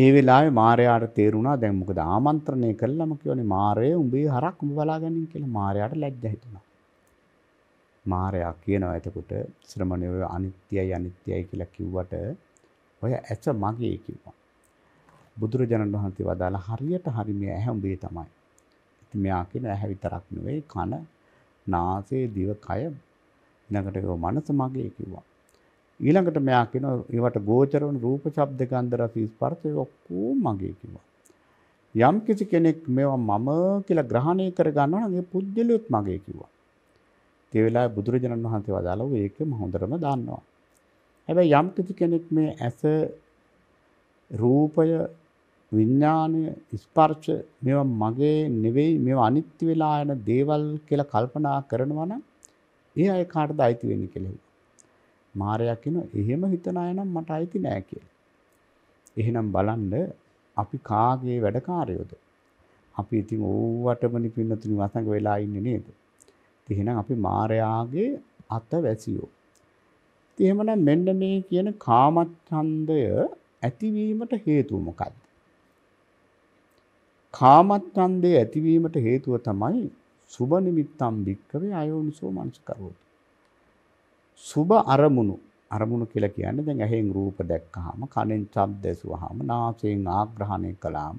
ඒ වෙලාවේ මාරයාට තේරුණා දැන් මොකද ආමන්ත්‍රණය කළාම කියවනේ මාරය උඹේ හරක් උඹ බලාගනින් කියලා මාරයාට ලැජ්ජ හිතුණා. මාරයා කියනවා එතකොට ශ්‍රමණේ ඔය අනිත්‍යයි අනිත්‍යයි කියලා කිව්වට ඔය ඇස මගේ කිව්වා. බුදුරජාණන් වහන්සේ වදාළ හරියට හරි මේ ඇහැ උඹේ තමයි. ඉතින් මෙයා කියන ඇහැ විතරක් නෙවෙයි කන, නාසය, දිව, කය ඊළඟට ඒ මනස මගේ කිව්වා. ඊළඟට මෙයා කියන ඒවට ගෝචර වන රූප, ශබ්ද, ගන්ධ, රස, ස්පර්ශ ඔක්කොම මගේ කිව්වා. යම් කිසි කෙනෙක් මේවා මම කියලා ග්‍රහණය කර ගන්නවා නම් ඒ පුද්ගලයාත් මගේ කිව්වා. ඒ වෙලාවේ බුදුරජාණන් වහන්සේ වදාළා ඔය එකම හොඳටම දන්නවා. හැබැයි යම් කිසි කෙනෙක් මේ ඇස රූපය විඥානය ස්පර්ශ මේවා මගේ නෙවෙයි මේවා අනිත්‍ය වෙලා යන දේවල් කියලා කල්පනා කරනවා නම් ඒ අය කාටද අයිති වෙන්නේ කියලා. මායя කියනවා එහෙම හිතන අය නම් මට අයිති නෑ කියලා. එහෙනම් බලන්න අපි කාගේ වැඩකාරයෝද? අපි ඉතින් ඕවටමනි පින්නතුනි වසඟ වෙලා ඉන්නේ නේද? එහෙනම් අපි මායයාගේ අතවැසියෝ. ඉතින් එහෙමනම් මෙන්න මේ කියන කාමච්ඡන්දය ඇතිවීමට හේතුව මොකක්ද? කාමච්ඡන්දේ ඇතිවීමට හේතුව තමයි සුබ නිමිත්තම් වික්කවේ අයෝනිසෝ මනසකරෝති. සුබ අරමුණු අරමුණු කියලා කියන්නේ දැන් ඇහෙන් රූප දැක්කහම කනෙන් ශබ්ද ඇසුවහම නාසයෙන් ආග්‍රහණය කළාම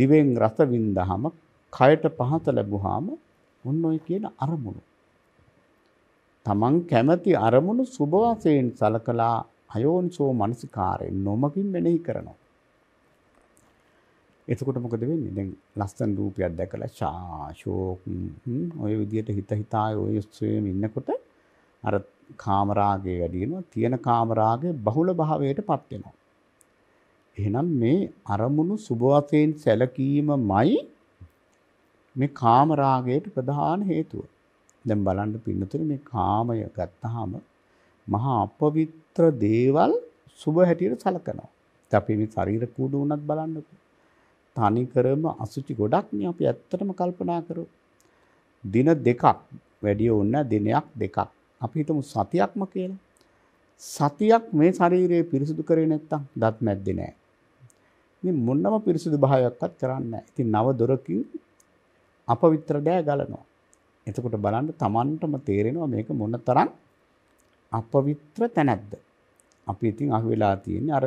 දිවෙන් රස වින්දහම කයට පහත ලැබුවාම ඔන්න ඔය කියන අරමුණු. තමන් කැමති අරමුණු සුබ වශයෙන් සලකලා අයෝන්සෝ මනසිකාරයෙන් නොමකින් මෙනෙහි කරනවා. එතකොට මොකද වෙන්නේ? දැන් ලස්සන රූපයක් දැකලා ෂා ෂෝක් ඔය විදියට හිත හිතා ඔය ස්වයම ඉන්නකොට අර කාමරාගය වැඩි වෙනවා. තියෙන කාමරාගය බහුල භාවයටපත් වෙනවා. එහෙනම් මේ අරමුණු සුභවතෙන් සැලකීමමයි මේ කාමරාගයට ප්‍රධාන හේතුව. දැන් බලන්න පින්නතුනේ මේ කාමය ගත්තාම මහා අපවිත්‍ර දේවල් සුභ හැටියට සැලකනවා. දැන් අපි මේ ශරීර කූඩු වුණත් බලන්නකෝ. තනිකරම අසුචි ගොඩක්නේ අපි ඇත්තටම කල්පනා කරොත්. දින දෙකක් වැඩි ඕන දිනයක් දෙකක්. අපි හිතමු සතියක්ම කියලා. සතියක් මේ ශරීරය පිරිසිදු කරේ නැත්තම් දත් මැද්දේ නෑ. ඉතින් මොනම පිරිසිදු භාවයක්වත් කරන්නේ නෑ. ඉතින් නව දොරකින් අපවිත්‍ර දෑ ගලනවා. එතකොට බලන්න Tamanටම තේරෙනවා මේක මොන තරම් අපවිත්‍ර තැනක්ද. අපි ඉතින් අහුවෙලා තියෙන්නේ අර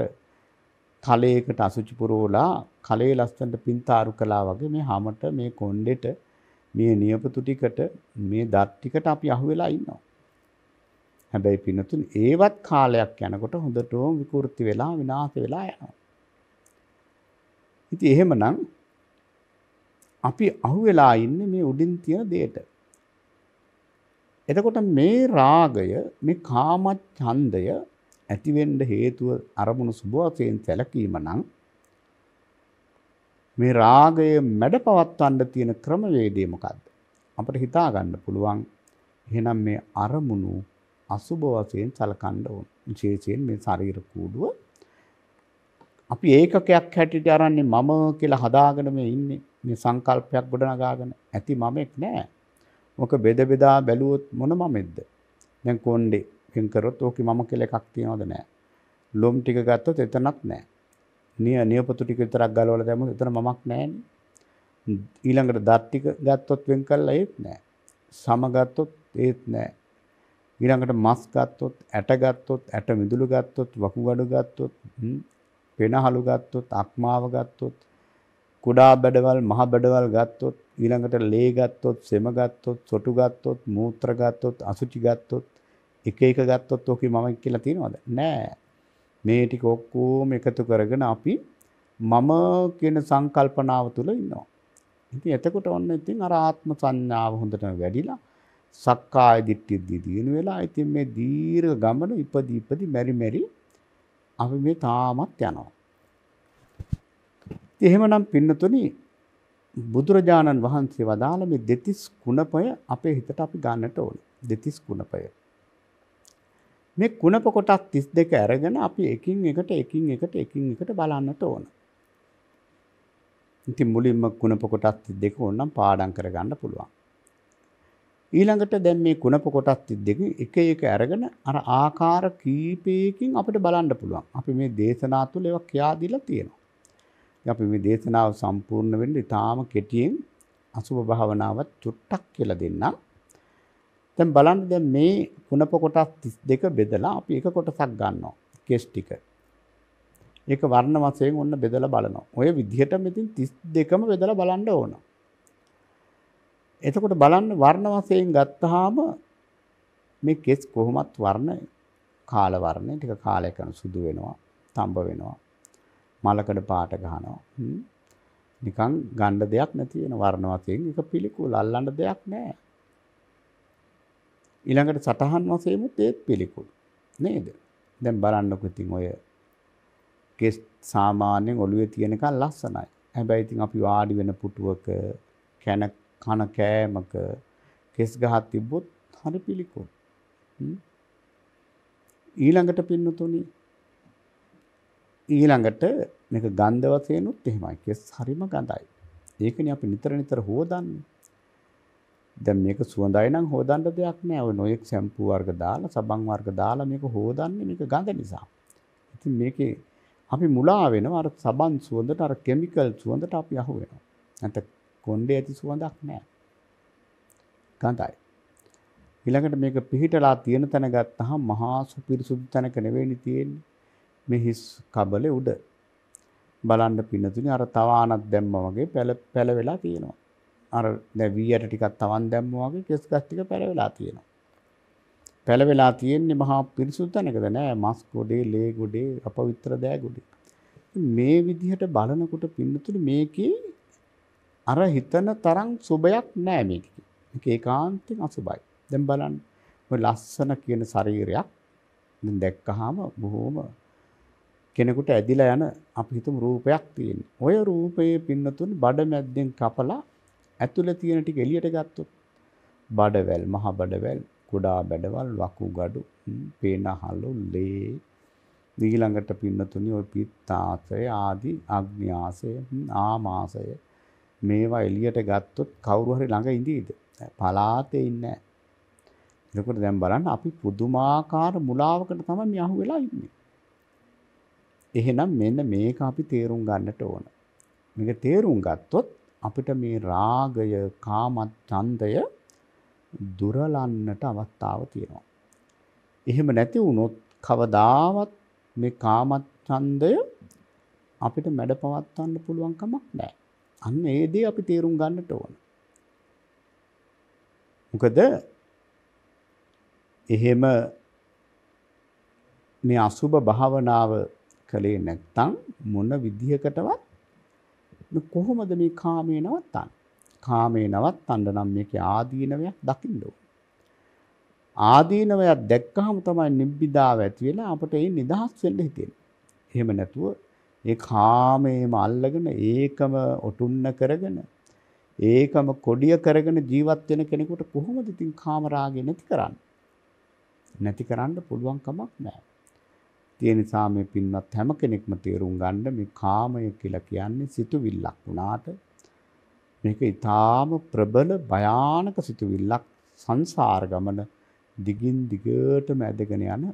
කලයකට අසුචි පුරෝලා කලේ ලස්සනට පින්තාරු කළා වගේ මේ හැමත මේ කොණ්ඩෙට මේ නියපොතු ටිකට මේ දත් ටිකට අපි අහුවෙලා ඉන්නවා. හැබැයි පිනතුන් ඒවත් කාලයක් යනකොට හොඳටම විකෘති වෙලා විනාශ වෙලා යනවා. ඉතින් එහෙමනම් අපි අහුවෙලා ඉන්නේ මේ උඩින් තියෙන දෙයට. එතකොට මේ රාගය, මේ කාම ඡන්දය ඇතිවෙන්න හේතුව අරමුණු සුභවතෙන් සැලකීම නම් මේ රාගය මැඩ පවත්වන්න තියෙන ක්‍රමවේදය මොකක්ද? අපිට හිතා ගන්න පුළුවන්. එහෙනම් මේ අරමුණු අසුභ වශයෙන් සැලකන්න ඕන. විශේෂයෙන් මේ ශරීර කූඩුව අපි ඒකකයක් හැටියට අරන්නේ මම කියලා හදාගෙන මේ ඉන්නේ. මේ සංකල්පයක් ගොඩනගාගෙන ඇති මමෙක් නෑ. මොක බෙද බෙදා බැලුවොත් මොන මමෙක්ද? දැන් කොණ්ඩේ එකකින් කරොත් ඕකේ මම කියලා එකක් තියනවද නැහැ. ලොම් ටික ගත්තොත් එතනක් නැහැ. නිය නියපොතු ටික විතරක් ගලවලා දැම්මොත් එතන මමක් නැහැනේ. ඊළඟට දත් ටික ගත්තොත් වෙන් කළා ඒත් නැහැ. සම ගත්තොත් ඒත් නැහැ. ඊළඟට මස් ගත්තොත්, ඇට ගත්තොත්, ඇට මිදුළු ගත්තොත්, වකුගඩු ගත්තොත්, පෙනහළු ගත්තොත්, අක්මාව ගත්තොත්, කුඩා බඩවල්, මහ බඩවල් ගත්තොත්, ඊළඟට ලේ ගත්තොත්, සෙම ගත්තොත්, සොටු ගත්තොත්, මූත්‍ර ගත්තොත්, අසුචි ගත්තොත් එක එක ගත්තොත් ඕකේ මම කියලා තියෙනවද? නෑ. මේ ටික ඔක්කොම එකතු කරගෙන අපි මම කියන සංකල්පනාව තුල ඉන්නවා. ඉතින් එතකොට ඔන්න ඉතින් අර ආත්ම සංඥාව හොඳටම වැඩිලා සක්කාය දිට්ඨිය දිදින වෙලා ඉතින් මේ දීර්ඝ ගමන ඉපදි ඉපදි මෙරි මෙරි අපි මේ තාමත් යනවා. ඉතින් එහෙමනම් පින්නතුනි බුදුරජාණන් වහන්සේ වදාළ මේ දෙතිස් කුණපය අපේ හිතට අපි ගන්නට ඕනේ. දෙතිස් කුණපය. මේ කුණප කොටස් 32 අරගෙන අපි එකින් එකට එකින් එකට එකින් එකට බලන්නට ඕන. ඉතින් මුලින්ම කුණප කොටස් 32 ඕනනම් පාඩම් කරගන්න පුළුවන්. ඊළඟට දැන් මේ කුණප කොටස් 32 එක එක අරගෙන අර ආකාර කීපයකින් අපිට බලන්න පුළුවන්. අපි මේ දේශනා තුළ ඒවා කියා දීලා තියෙනවා. අපි මේ දේශනාව සම්පූර්ණ වෙන්න ඉතාම කෙටියෙන් අසුභ භාවනාවත් චුට්ටක් කියලා දෙන්නම්. දැන් බලන්න දැන් මේ කුණප කොටස් 32 බෙදලා අපි එක කොටසක් ගන්නවා. කෙස් ටික. ඒක වර්ණ වශයෙන් ඔන්න බෙදලා බලනවා. ඔය විදිහට මෙතින් 32ම බෙදලා බලන්න ඕන. එතකොට බලන්න වර්ණ වශයෙන් ගත්තාම මේ කෙස් කොහොමත් වර්ණ කාල වර්ණය ටික කාලයක් යන සුදු වෙනවා, තඹ වෙනවා. මලකඩ පාට ගන්නවා. නිකන් ගන්න දෙයක් නැති වෙන වර්ණ වශයෙන් එක පිළිකුල් අල්ලන්න දෙයක් නැහැ. ඊළඟට සටහන් වශයෙන්ත් ඒත් පිළිකුල් නේද? දැන් බලන්නකො ඉතින් ඔය කෙස් සාමාන්‍යයෙන් ඔළුවේ තියෙනකන් ලස්සනයි. හැබැයි ඉතින් අපි වාඩි වෙන පුටුවක කන කන කෑමක කෙස් ගහක් තිබ්බොත් හරි පිළිකුල්. ඊළඟට පින්නතුනි ඊළඟට මේක ගන්ධ වශයෙන්ුත් එහෙමයි. කෙස් හරිම ගඳයි. ඒකනේ අපි නිතර නිතර හොදන්නේ. දැන් මේක සුවඳයි නම් හොදන්න දෙයක් නෑ. ඔය නොයෙක් ෂැම්පූ වර්ග දාලා, සබන් වර්ග දාලා මේක හොදන්නේ මේක ගඳ නිසා. ඉතින් මේකේ අපි මුලා වෙනවා අර සබන් සුවඳට අර කිමිකල් සුවඳට අපි අහු වෙනවා. නැත්නම් කොණ්ඩේ ඇති සුවඳක් නෑ. ගඳයි. ඊළඟට මේක පිහිටලා තියෙන තැන ගත්තාම මහා සුපිරිසුදු තැනක නෙවෙයි තියෙන්නේ. මේ හිස් කබලේ උඩ බලන්න පින්නතුනේ අර තවානක් දැම්මා වගේ පැල පැල වෙලා තියෙනවා. අර දැන් වීයට ටිකක් තවන් දැම්මා වගේ කෙස් ගස් ටික පැලවෙලා තියෙනවා. පැලවෙලා තියෙන්නේ මහා පිරිසුදු තැනකද නෑ මස් ගොඩේ, ලේ ගොඩේ, අපවිත්‍ර දෑ ගොඩේ. මේ විදිහට බලනකොට පින්නතුළු මේකේ අර හිතන තරම් සුබයක් නෑ මේකේ. මේක ඒකාන්තයෙන් අසුබයි. දැන් බලන්න ඔය ලස්සන කියන ශරීරයක් දැන් දැක්කහම බොහොම කෙනෙකුට ඇදිලා යන අපි හිතමු රූපයක් තියෙනවා. ඔය රූපයේ පින්නතුන් බඩ මැද්දෙන් කපලා ඇතුළ තියෙන ටික එළියට ගත්තොත් බඩවැල් මහ බඩවැල් කුඩා බඩවල් වකුගඩු පේනහලු ලේ ඊළඟට පින්නතුනි ඔය පිත්තාසය ආදී අග්න්‍යාසය ආමාශය මේවා එළියට ගත්තොත් කවුරු හරි ළඟ ඉඳීද පලාතේ ඉන්නේ එතකොට දැන් බලන්න අපි පුදුමාකාර මුලාවකට තමයි මේ අහුවෙලා ඉන්නේ එහෙනම් මෙන්න මේක අපි තේරුම් ගන්නට ඕන මේක තේරුම් ගත්තොත් අපිට මේ රාගය කාමච්ඡන්දය දුරලන්නට අවස්ථාව තියෙනවා. එහෙම නැති වුණොත් කවදාවත් මේ කාමච්ඡන්දය අපිට මැඩ පවත්වන්න පුළුවන් කමක් නැහැ. අන්න ඒ දේ අපි තේරුම් ගන්නට ඕන. මොකද එහෙම මේ අසුබ භාවනාව කලේ නැත්නම් මොන විදිහකටවත් කොහොමද මේ කාමය නවත්තන්නේ? කාමය නවත්තන්න නම් මේකේ ආදීනවයක් දකින්න ඕන. ආදීනවයක් දැක්කහම තමයි නිබ්බිදාව ඇති වෙලා අපට ඒ නිදහස් වෙන්න හිතෙන්නේ. එහෙම නැතුව ඒ කාමයේම අල්ලගෙන ඒකම ඔටුන්න කරගෙන ඒකම කොඩිය කරගෙන ජීවත් වෙන කෙනෙකුට කොහොමද ඉතින් කාම රාගය නැති කරන්නේ? නැති කරන්න පුළුවන් කමක් නැහැ. ඒ නිසා මේ පින්වත් හැම කෙනෙක්ම තේරුම් ගන්න මේ කාමය කියලා කියන්නේ සිතුවිල්ලක් වුණාට මේක ඊටාම ප්‍රබල භයානක සිතුවිල්ලක් සංසාර ගමන දිගින් දිගටම ඇදගෙන යන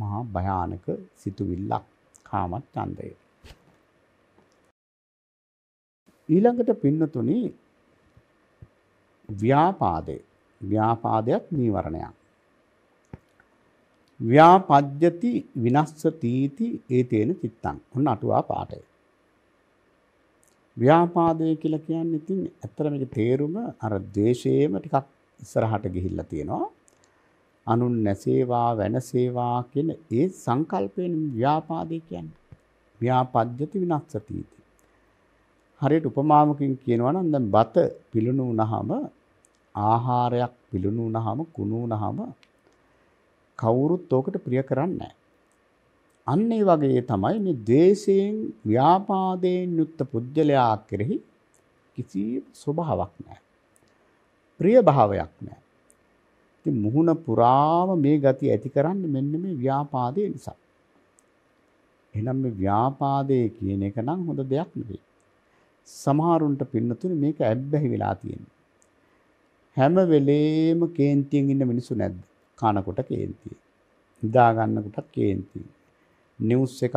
මහා භයානක සිතුවිල්ලක් කාමච්ඡන්දය. ඊළඟට පින්නතුනි ව්‍යාපාදේ ව්‍යාපාදයක් නීවරණයක්. ව්‍යාපජ්ජති විනස්සතිති ඒතේන චිත්තං. ඔන්න අටුවා පාඩය. ව්‍යාපාදේ කියලා කියන්නේ ඉතින් ඇත්තට මේක තේරුම අර ද්වේෂයේම ටිකක් ඉස්සරහට ගිහිල්ලා තියෙනවා. අනුන් නැසේවා වෙනසේවා කියන ඒ සංකල්පයෙන් ව්‍යාපාදේ කියන්නේ. ව්‍යාපජ්ජති විනස්සතිති. හරියට උපමාමකින් කියනවා නම් දැන් බත පිළුණු වුණාම ආහාරයක් පිළුණු වුණාම කුණු වුණාම කවුරුත් ඕකට ප්‍රිය කරන්නේ අන්න ඒ වගේ තමයි මේ ද්වේෂයෙන් ව්‍යාපාදයෙන් යුක්ත පුජ්‍යලයා කෙරෙහි කිසි ස්වභාවයක් නැහැ. ප්‍රිය භාවයක් නැහැ. ඉතින් මුහුණ පුරාම මේ ගති ඇති කරන්නේ මෙන්න මේ ව්‍යාපාදේ නිසා. එහෙනම් මේ ව්‍යාපාදේ කියන එක නම් හොඳ දෙයක් නෙවෙයි. සමහරුන්ට පින්නතුනේ මේක ඇබ්බැහි වෙලා තියෙනවා. හැම වෙලේම කේන්තියෙන් ඉන්න මිනිස්සු නැද්ද? කනකොට කේන්තියි. නිදා ගන්නකොටත් කේන්තියි. නිවුස් එකක්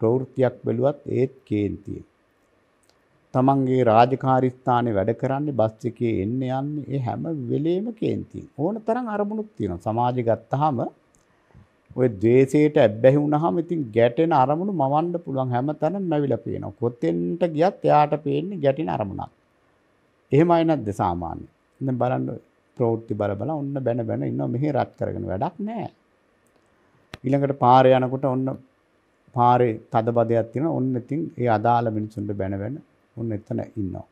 ප්‍රවෘත්තියක් බැලුවත් ඒත් කේන්තියි. තමන්ගේ රාජකාරී ස්ථානේ වැඩ කරන්නේ බස් එකේ එන්න යන්නේ ඒ හැම වෙලේම කේන්තියි. ඕන තරම් අරමුණුත් තියෙනවා. සමාජය ගත්තාම ඔය ද්වේෂයට ඇබ්බැහි වුණාම ඉතින් ගැටෙන අරමුණු මවන්න පුළුවන් හැමතැනම මැවිලා පේනවා. කොතෙන්ට ගියත් එයාට පේන්නේ ගැටෙන අරමුණක්. එහෙමයි නැද්ද සාමාන්‍ය? දැන් බලන්න ප්‍රෝත්ති බල බල ඔන්න බැන බැන ඉන්න මෙහි රත් කරගෙන වැඩක් නෑ. ඊළඟට පාර යනකොට ඔන්න පාරේ තද බදයක් තියෙන ඔන්න ඉතින් ඒ අදාළ මිනිසුන්ට බැන බැන ඔන්න එතන ඉන්නවා.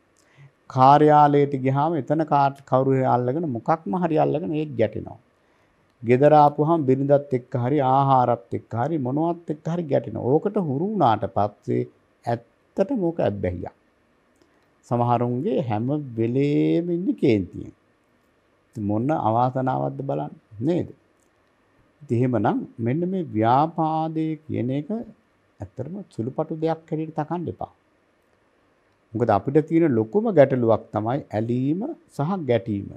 කාර්යාලයට ගියාම එතන කාට කවුරු හරි අල්ලගෙන මොකක්ම හරි අල්ලගෙන ඒක ගැටෙනවා. ගෙදර ආපුහම බිරිඳත් එක්ක හරි ආහාරත් එක්ක හරි මොනවත් එක්ක හරි ගැටෙනවා. ඕකට හුරු වුණාට පස්සේ ඇත්තට මොක ඇබ්බැහියක්. සමහරුන්ගේ හැම වෙලේම ඉන්නේ කේන්තියෙන්. මොන්න අවාසනාවක්ද බලන්න නේද? ඉතින් එහෙමනම් මෙන්න මේ ව්‍යාපාදයේ කියන එක ඇත්තටම සුළුපටු දෙයක් හැටියට තකන්න එපා. මොකද අපිට තියෙන ලොකුම ගැටලුවක් තමයි ඇලීම සහ ගැටීම.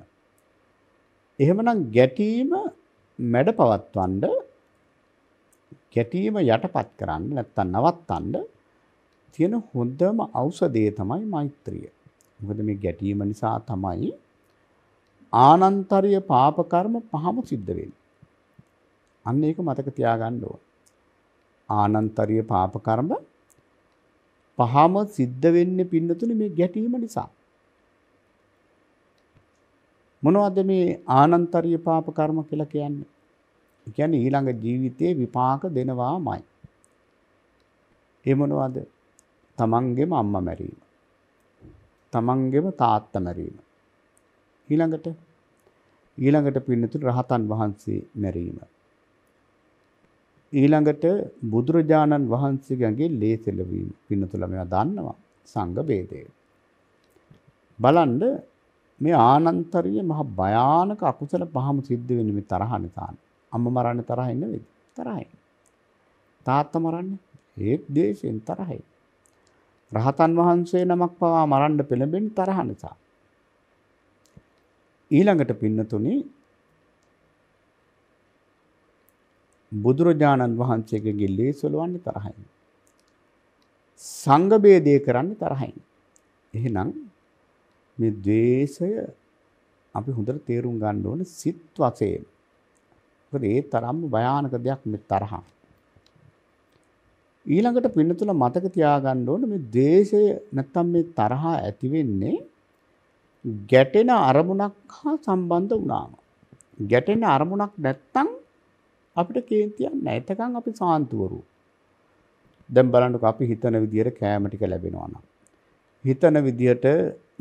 එහෙමනම් ගැටීම මැඩ පවත්වන්න ගැටීම යටපත් කරන්න නැත්තම් නවත්තන්න තියෙන හොඳම ඖෂධය තමයි මෛත්‍රිය. මොකද මේ ගැටීම නිසා තමයි ආනන්තරීය පාප කර්ම පහම සිද්ධ වෙන්නේ. අන්න ඒක මතක තියාගන්න ඕන. ආනන්තරීය පාප කර්ම පහම සිද්ධ වෙන්නේ පින්නතුනේ මේ ගැටීම නිසා. මොනවද මේ ආනන්තරීය පාප කර්ම කියලා කියන්නේ? ඒ කියන්නේ ඊළඟ ජීවිතේ විපාක දෙනවාමයි. ඒ මොනවද? තමන්ගේම අම්මා මැරීම. තමන්ගේම තාත්තා මැරීම. ඊළඟට ඊළඟට පින්නතුන් රහතන් වහන්සේ මැරීම. ඊළඟට බුදුරජාණන් වහන්සේගේ ලේසෙල වීම පින්නතුල මේවා දන්නවා සංඝ ભેදේ. බලන්න මේ ආනන්තරිය මහ භයානක අකුසල පහම සිද්ධ වෙන්නේ මේ තරහ නිසාන. අම්ම මරන්නේ තරහින් නෙවෙයි. තරහින්. තාත්තා මරන්නේ ඒත් දේශයෙන් තරහයි. රහතන් වහන්සේ නමක් පවා මරන්න පෙළඹෙන තරහ නිසා. ඊළඟට පින්නතුනි බුදුරජාණන් වහන්සේගේ ලේසලවන්න තරහයි. සංඝ ભેදේ කරන්න තරහයි. එහෙනම් මේ द्वේෂය අපි හොඳට තේරුම් ගන්න ඕන සිත් වශයෙන්. මොකද ඒ තරම්ම භයානක දෙයක් මේ තරහ. ඊළඟට පින්නතුල මතක තියාගන්න ඕන මේ द्वේෂය නැත්තම් මේ තරහ ඇති වෙන්නේ ගැටෙන අරමුණක් හා සම්බන්ධ වුණාම. ගැටෙන අරමුණක් නැත්තං අපිට කේන්තියක් නැතකං අපි සාන්තුවරු. දැම් බලන්නක අපි හිතන විදියට කෑමටික ලැබෙනවාන. හිතන විදියට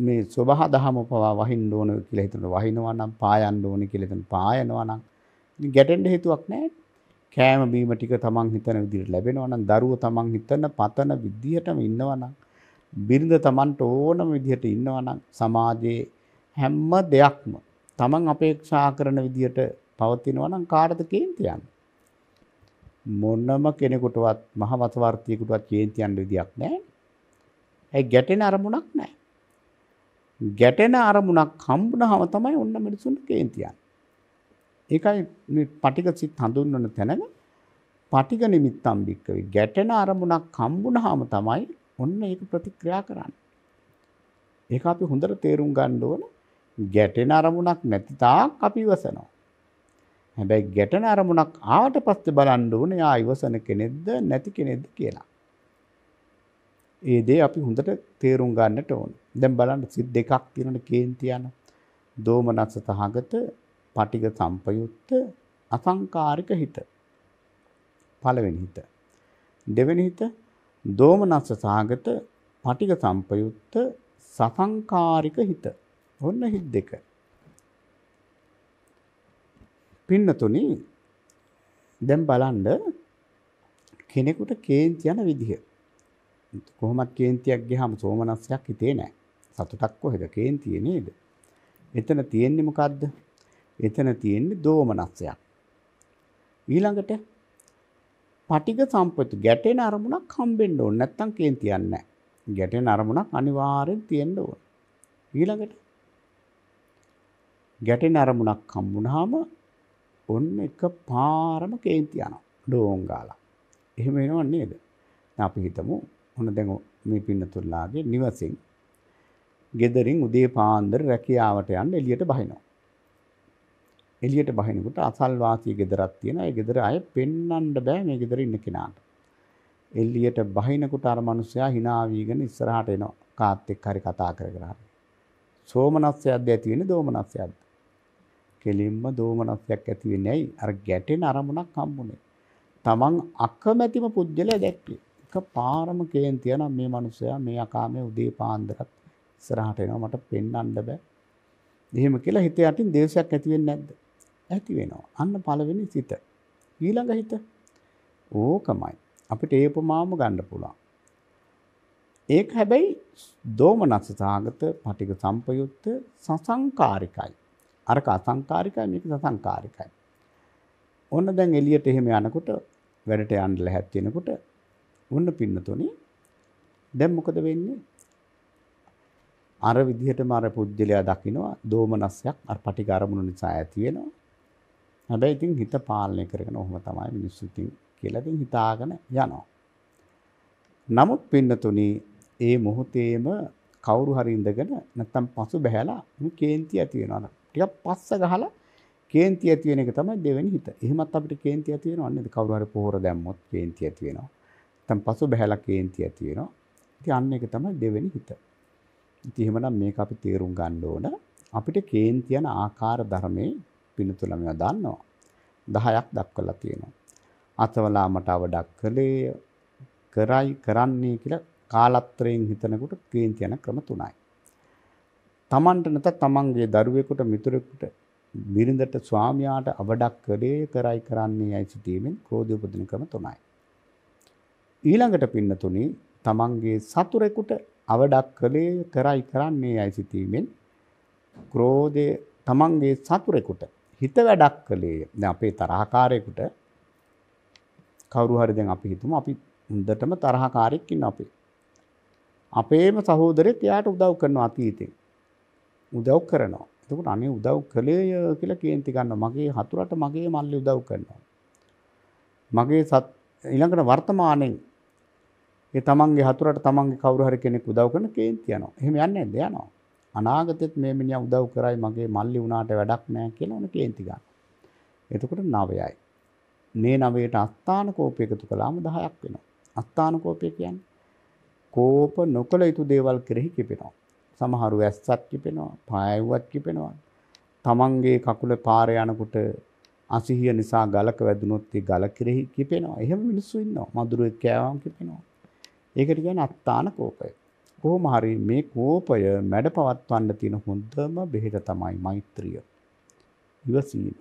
මේ ස්වබහ දහම පවා වහින් ඕන කියලා හිතන වහිනවනම් පායන්න ඕන කියලෙතන පායනවනම් ගැටෙන්ට හේතුවක් නෑ කෑම බීම ටික තමන් හිතන විදිට ලැබෙනවනම් දරුව තමන් හිතන පතන විදිහටම ඉන්නවනම් බිරිඳ Tamanට ඕනම විදිහට ඉන්නවා සමාජයේ හැම දෙයක්ම Taman අපේක්ෂා කරන විදිහට පවතිනවා නම් කාටද කේන්තියන්නේ? මොනම කෙනෙකුටවත් මහවතවර්තියෙකුටවත් කේන්තියන්න විදියක් නැහැ. ඒ ගැටෙන අරමුණක් නැහැ. ගැටෙන අරමුණක් හම්බුනහම තමයි ඔන්න මිනිසුන්ට කේන්තියන්නේ. ඒකයි මේ පටික සිත් හඳුන්වන තැනක පටික නිමිත්තම් වික්කවේ ගැටෙන අරමුණක් හම්බුනහම තමයි ඔන්න ඒක ප්‍රතික්‍රියා කරන්න. ඒක අපි හොඳට තේරුම් ගන්න ඕන ගැටෙන අරමුණක් නැති තාක් අපි ඉවසනවා. හැබැයි ගැටෙන අරමුණක් ආවට පස්සේ බලන්න ඕනේ ආ ඉවසන කෙනෙක්ද නැති කෙනෙක්ද කියලා. ඒ දේ අපි හොඳට තේරුම් ගන්නට ඕන. දැන් බලන්න සිත් දෙකක් තියෙනනේ කේන්ති යන. දෝමනස්ස තහගත, පටිග සම්පයුත්ත, අසංකාරික හිත. පළවෙනි හිත. දෙවෙනි හිත දෝමනස්ස සාගත පටික සම්පයුත්ත සසංකාරික හිත. ඔන්න හිත් දෙක. පින්නතුනි දැන් බලන්න කෙනෙකුට කේන්ති යන විදිහ. කොහොමත් කේන්තියක් ගියාම සෝමනස්සයක් හිතේ නැහැ. සතුටක් කොහෙද කේන්තිය නේද? එතන තියෙන්නේ මොකද්ද? එතන තියෙන්නේ දෝමනස්සයක්. ඊළඟට පටික සම්පත්තු ගැටෙන අරමුණක් හම්බෙන්න ඕන නැත්තම් කේන්තියක් නැහැ. ගැටෙන අරමුණක් අනිවාර්යෙන් තියෙන්න ඕන. ඊළඟට ගැටෙන අරමුණක් හම්බුනහම ඔන්න එක පාරම කේන්ති යනවා. ඩෝන් ගාලා. එහෙම වෙනව නේද? අපි හිතමු ඔන්න දැන් මේ පින්නතුල්ලාගේ නිවසෙන් ගෙදරින් උදේ පාන්දර රැකියාවට යන්න එළියට බහිනවා. එළියට බහිනකොට අසල්වාසී ගෙදරක් තියෙනවා. ඒ ගෙදර අය පෙන්වන්න බෑ මේ ගෙදර ඉන්න කෙනාට. එළියට බහිනකොට අර මිනිස්සයා hina වීගෙන ඉස්සරහට එනවා. කාත් එක්ක හරි කතා කර කර. සෝමනස්සයක්ද ඇති වෙන්නේ දෝමනස්සයක්ද? කෙලින්ම දෝමනස්සයක් ඇති වෙන්නේ ඇයි? අර ගැටෙන අරමුණක් හම්බුනේ. Taman අකමැතිම පුජ්‍යලය දැක්කේ. එක පාරම කේන්ති යන මේ මිනිස්සයා මේ අකාමේ උදේ පාන්දරත් ඉස්සරහට එනවා මට පෙන්වන්න බෑ. එහෙම කියලා හිත යටින් දේශයක් ඇති වෙන්නේ නැද්ද? ඇති වෙනවා. අන්න පළවෙනි සිත. ඊළඟ හිත ඕකමයි. අපිට ඒ උපමාම ගන්න පුළුවන්. ඒක හැබැයි දෝමනස්ස සාගත, පටික සම්පයුක්ත, සසංකාරිකයි. අරක අසංකාරිකයි මේක සසංකාරිකයි. ඔන්න දැන් එළියට එහෙම යනකොට වැඩට යන්න ලැහැත් වෙනකොට ඔන්න පින්නතොනි දැන් මොකද වෙන්නේ? අර විදිහටම අර පුජ්‍යලයා දකිනවා දෝමනස්සයක් අර පටිඝ අරමුණු නිසා ඇති වෙනවා. හැබැයි ඉතින් හිත පාලනය කරගෙන ඔහොම තමයි මිනිස්සු ඉතින් කියලා ඉතින් හිතාගෙන යනවා. නමුත් පින්නතුනි ඒ මොහොතේම කවුරු හරි ඉඳගෙන නැත්තම් පසු බහැලා මේ කේන්ති ඇති වෙනවා. ටිකක් පස්ස ගහලා කේන්ති ඇති වෙන එක තමයි දෙවෙනි හිත. එහෙමත් අපිට කේන්ති ඇති වෙනව නේද? කවුරු හරි පොහොර දැම්මොත් කේන්ති ඇති වෙනවා. නැත්තම් පසු බහැලා කේන්ති ඇති වෙනවා. ඉතින් අන්න එක තමයි දෙවෙනි හිත. ඉතින් එහෙමනම් මේක අපි තේරුම් ගන්න ඕන. අපිට කේන්ති යන ආකාර ධර්මයේ පිළිතුල මේවා දන්නවා. 10ක් දක්වලා තියෙනවා. අතවලා මට අවඩක් කළේ කරයි කරන්නේ කියලා කාලත්‍රයෙන් හිතනකොට කේන්ති යන ක්‍රම තුනයි. තමන්ට නැත තමන්ගේ දරුවෙකුට මිතුරෙකුට බිරිඳට ස්වාමියාට අවඩක් කළේ කරයි කරන්නේ යයි සිටීමෙන් ක්‍රෝධය උපදින ක්‍රම තුනයි. ඊළඟට පින්න තුනේ තමන්ගේ සතුරෙකුට අවඩක් කළේ කරයි කරන්නේ යයි සිටීමෙන් ක්‍රෝධය තමන්ගේ සතුරෙකුට හිත වැඩක් කළේය. දැන් අපේ තරහකාරයෙකුට කවුරු හරි දැන් අපි හිතමු අපි හොඳටම තරහකාරයෙක් ඉන්න අපේ. අපේම සහෝදරෙක් එයාට උදව් කරනවා අතීතේ. උදව් කරනවා. එතකොට අනේ උදව් කළේය කියලා කේන්ති ගන්නවා. මගේ හතුරට මගේ මල්ලේ උදව් කරනවා. මගේ සත් ඊළඟට වර්තමානයේ ඒ තමන්ගේ හතුරට තමන්ගේ කවුරු හරි කෙනෙක් උදව් කරන කේන්ති යනවා. එහෙම යන්නේ නැද්ද? යනවා. අනාගතෙත් මේ මිනිහා උදව් කරයි මගේ මල්ලි වුණාට වැඩක් නෑ කියලා උන කේන්ති ගන්න. එතකොට 9යි. මේ 9ට අස්ථාන කෝපය එකතු කළාම 10ක් වෙනවා. අස්ථාන කෝපය කියන්නේ කෝප නොකළ යුතු දේවල් කෙරෙහි කිපෙනවා. සමහරු ඇස්සත් කිපෙනවා, පායවුවත් කිපෙනවා. තමන්ගේ කකුල පාර යනකොට අසිහිය නිසා ගලක වැදුනොත් ඒ ගල කෙරෙහි කිපෙනවා. එහෙම මිනිස්සු ඉන්නවා. මధుරෙක් කෑවම් කිපෙනවා. ඒකට කියන්නේ අත්තාන කෝපය. කොහොම හරි මේ කෝපය මැඩ පවත්වන්න තියෙන හොඳම බෙහෙත තමයි මෛත්‍රිය. ඉවසීම.